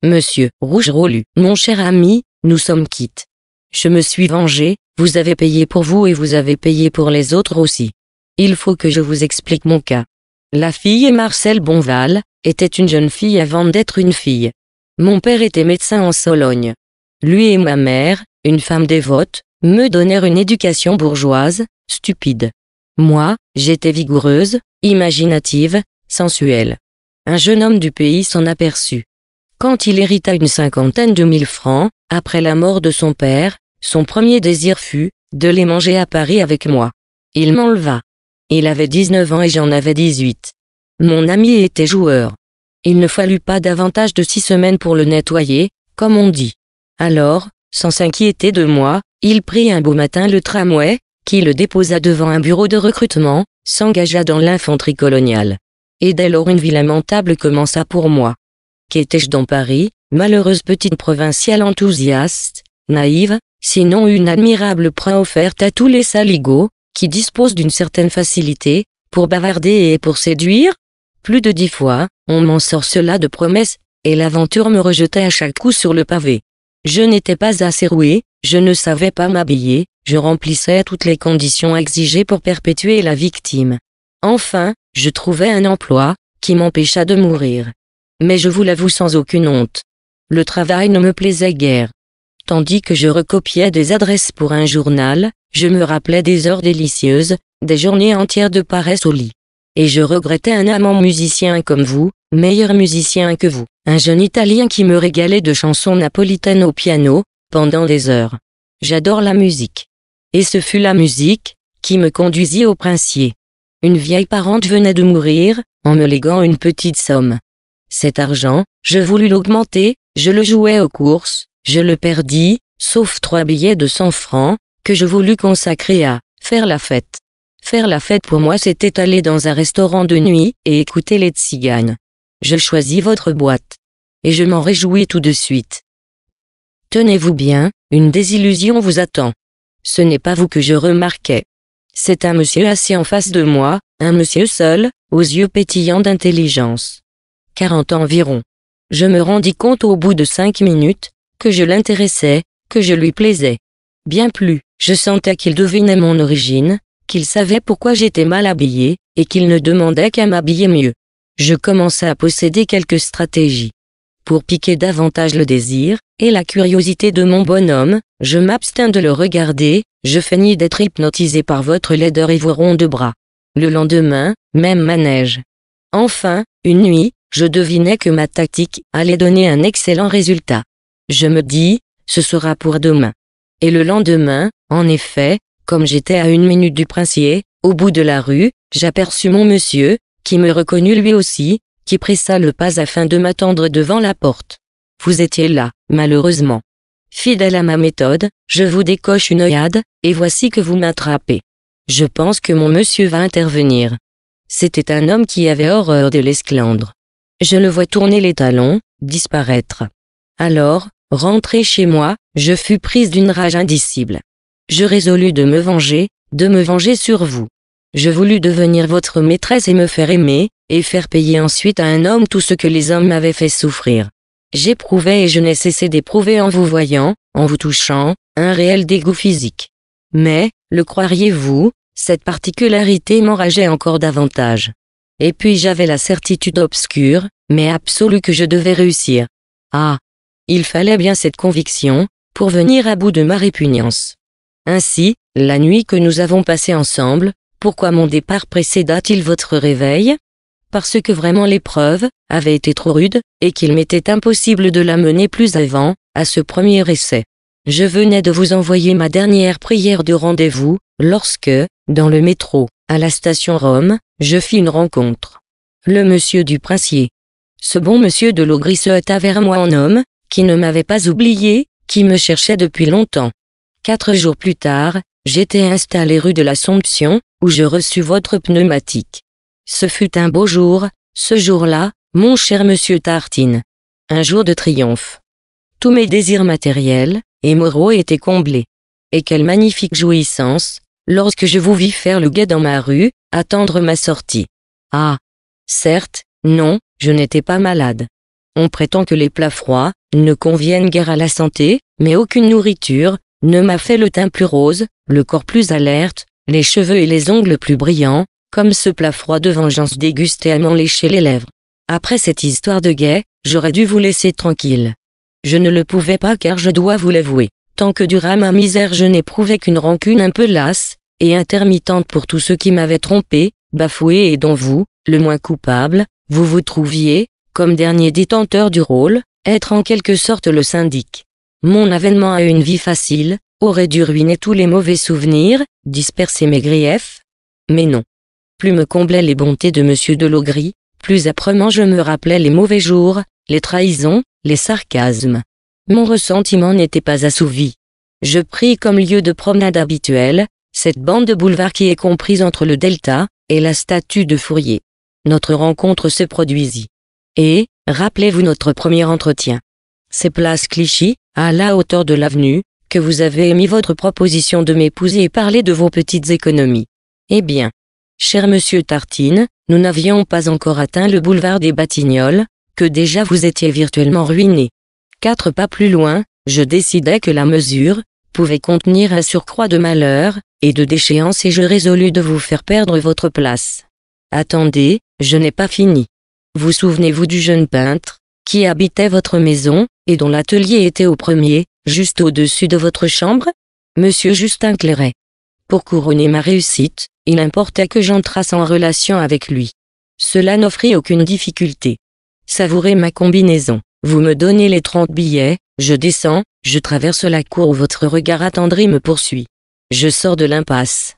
Monsieur, ROUGE roulu, Mon cher ami, nous sommes quittes. Je me suis vengé, vous avez payé pour vous et vous avez payé pour les autres aussi. Il faut que je vous explique mon cas. La fille Marcel Bonval était une jeune fille avant d'être une fille. Mon père était médecin en Sologne. Lui et ma mère, une femme dévote, me donnèrent une éducation bourgeoise, stupide. Moi, j'étais vigoureuse, imaginative, sensuelle. Un jeune homme du pays s'en aperçut. Quand il hérita une cinquantaine de mille francs, après la mort de son père, son premier désir fut de les manger à Paris avec moi. Il m'enleva. Il avait 19 ans et j'en avais 18. Mon ami était joueur. Il ne fallut pas davantage de six semaines pour le nettoyer, comme on dit. Alors, sans s'inquiéter de moi, il prit un beau matin le tramway, qui le déposa devant un bureau de recrutement, s'engagea dans l'infanterie coloniale. Et dès lors une vie lamentable commença pour moi. Qu'étais-je dans Paris, malheureuse petite provinciale enthousiaste, naïve, sinon une admirable proie offerte à tous les saligots, qui disposent d'une certaine facilité, pour bavarder et pour séduire Plus de dix fois, on m'en sort cela de promesses, et l'aventure me rejetait à chaque coup sur le pavé. Je n'étais pas assez roué, je ne savais pas m'habiller, je remplissais toutes les conditions exigées pour perpétuer la victime. Enfin, je trouvais un emploi, qui m'empêcha de mourir. Mais je vous l'avoue sans aucune honte. Le travail ne me plaisait guère. Tandis que je recopiais des adresses pour un journal, je me rappelais des heures délicieuses, des journées entières de paresse au lit. Et je regrettais un amant musicien comme vous, meilleur musicien que vous, un jeune Italien qui me régalait de chansons napolitaines au piano, pendant des heures. J'adore la musique. Et ce fut la musique, qui me conduisit au princier. Une vieille parente venait de mourir, en me léguant une petite somme. Cet argent, je voulus l'augmenter, je le jouais aux courses, je le perdis, sauf trois billets de cent francs, que je voulus consacrer à faire la fête. Faire la fête pour moi c'était aller dans un restaurant de nuit et écouter les tziganes. Je choisis votre boîte. Et je m'en réjouis tout de suite. Tenez-vous bien, une désillusion vous attend. Ce n'est pas vous que je remarquais. C'est un monsieur assis en face de moi, un monsieur seul, aux yeux pétillants d'intelligence. Quarante environ. Je me rendis compte au bout de cinq minutes, que je l'intéressais, que je lui plaisais. Bien plus, je sentais qu'il devinait mon origine, qu'il savait pourquoi j'étais mal habillée, et qu'il ne demandait qu'à m'habiller mieux. Je commençais à posséder quelques stratégies pour piquer davantage le désir et la curiosité de mon bonhomme, je m'abstins de le regarder, je feignis d'être hypnotisé par votre laideur et vos ronds de bras. Le lendemain, même manège. Enfin, une nuit, je devinais que ma tactique allait donner un excellent résultat. Je me dis, ce sera pour demain. Et le lendemain, en effet, comme j'étais à une minute du princier, au bout de la rue, j'aperçus mon monsieur, qui me reconnut lui aussi, qui pressa le pas afin de m'attendre devant la porte. Vous étiez là, malheureusement. Fidèle à ma méthode, je vous décoche une œillade, et voici que vous m'attrapez. Je pense que mon monsieur va intervenir. C'était un homme qui avait horreur de l'esclandre. Je le vois tourner les talons, disparaître. Alors, rentré chez moi, je fus prise d'une rage indicible. Je résolus de me venger, de me venger sur vous. Je voulus devenir votre maîtresse et me faire aimer, et faire payer ensuite à un homme tout ce que les hommes m'avaient fait souffrir. J'éprouvais et je n'ai cessé d'éprouver en vous voyant, en vous touchant, un réel dégoût physique. Mais, le croiriez-vous, cette particularité m'enrageait encore davantage. Et puis j'avais la certitude obscure, mais absolue que je devais réussir. Ah Il fallait bien cette conviction, pour venir à bout de ma répugnance. Ainsi, la nuit que nous avons passée ensemble, pourquoi mon départ précéda-t-il votre réveil Parce que vraiment l'épreuve avait été trop rude, et qu'il m'était impossible de la mener plus avant, à ce premier essai. Je venais de vous envoyer ma dernière prière de rendez-vous, lorsque, dans le métro, à la station Rome, je fis une rencontre. Le monsieur du princier. Ce bon monsieur de l'augris se vers moi en homme, qui ne m'avait pas oublié, qui me cherchait depuis longtemps. Quatre jours plus tard, j'étais installé rue de l'Assomption, où je reçus votre pneumatique. Ce fut un beau jour, ce jour-là, mon cher monsieur Tartine. Un jour de triomphe. Tous mes désirs matériels et moraux étaient comblés. Et quelle magnifique jouissance, lorsque je vous vis faire le guet dans ma rue, attendre ma sortie. Ah. Certes, non, je n'étais pas malade. On prétend que les plats froids ne conviennent guère à la santé, mais aucune nourriture ne m'a fait le teint plus rose, le corps plus alerte, les cheveux et les ongles plus brillants, comme ce plat froid de vengeance dégusté à m'en lécher les lèvres. Après cette histoire de guet, j'aurais dû vous laisser tranquille. Je ne le pouvais pas car je dois vous l'avouer. Tant que dura ma misère je n'éprouvais qu'une rancune un peu lasse, et intermittente pour tous ceux qui m'avaient trompé, bafoué et dont vous, le moins coupable, vous vous trouviez, comme dernier détenteur du rôle, être en quelque sorte le syndic. Mon avènement a une vie facile, aurait dû ruiner tous les mauvais souvenirs, disperser mes griefs. Mais non. Plus me comblaient les bontés de M. Delogris, plus âprement je me rappelais les mauvais jours, les trahisons, les sarcasmes. Mon ressentiment n'était pas assouvi. Je pris comme lieu de promenade habituel, cette bande de boulevard qui est comprise entre le delta et la statue de Fourier. Notre rencontre se produisit. Et, rappelez-vous notre premier entretien. Ces places Clichy, à la hauteur de l'avenue, que vous avez émis votre proposition de m'épouser et parler de vos petites économies. Eh bien, cher monsieur Tartine, nous n'avions pas encore atteint le boulevard des Batignolles, que déjà vous étiez virtuellement ruiné. Quatre pas plus loin, je décidai que la mesure pouvait contenir un surcroît de malheur et de déchéance et je résolus de vous faire perdre votre place. Attendez, je n'ai pas fini. Vous souvenez-vous du jeune peintre qui habitait votre maison et dont l'atelier était au premier juste au-dessus de votre chambre, Monsieur Justin Clairet. Pour couronner ma réussite, il importait que j'entrasse en relation avec lui. Cela n'offrit aucune difficulté. Savourez ma combinaison. Vous me donnez les trente billets, je descends, je traverse la cour où votre regard attendri me poursuit. Je sors de l'impasse.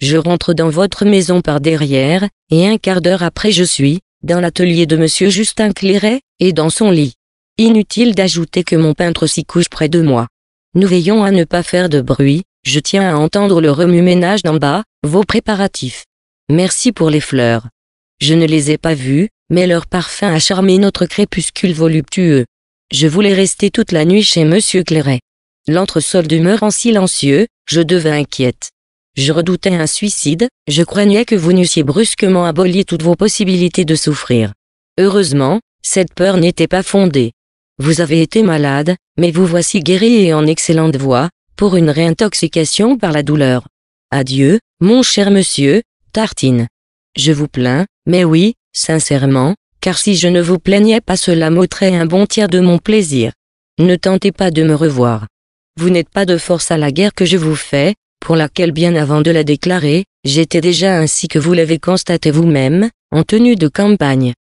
Je rentre dans votre maison par derrière, et un quart d'heure après je suis, dans l'atelier de monsieur Justin Cléret, et dans son lit. Inutile d'ajouter que mon peintre s'y couche près de moi. Nous veillons à ne pas faire de bruit, je tiens à entendre le remue-ménage d'en bas, vos préparatifs. Merci pour les fleurs. Je ne les ai pas vues, mais leur parfum a charmé notre crépuscule voluptueux. Je voulais rester toute la nuit chez Monsieur Clairet. L'entresol demeure en silencieux, je devins inquiète. Je redoutais un suicide, je craignais que vous n'eussiez brusquement aboli toutes vos possibilités de souffrir. Heureusement, cette peur n'était pas fondée. Vous avez été malade, mais vous voici guéri et en excellente voie, pour une réintoxication par la douleur. Adieu, mon cher monsieur, Tartine. Je vous plains, mais oui, sincèrement, car si je ne vous plaignais pas cela m'ôterait un bon tiers de mon plaisir. Ne tentez pas de me revoir. Vous n'êtes pas de force à la guerre que je vous fais, pour laquelle bien avant de la déclarer, j'étais déjà ainsi que vous l'avez constaté vous-même, en tenue de campagne.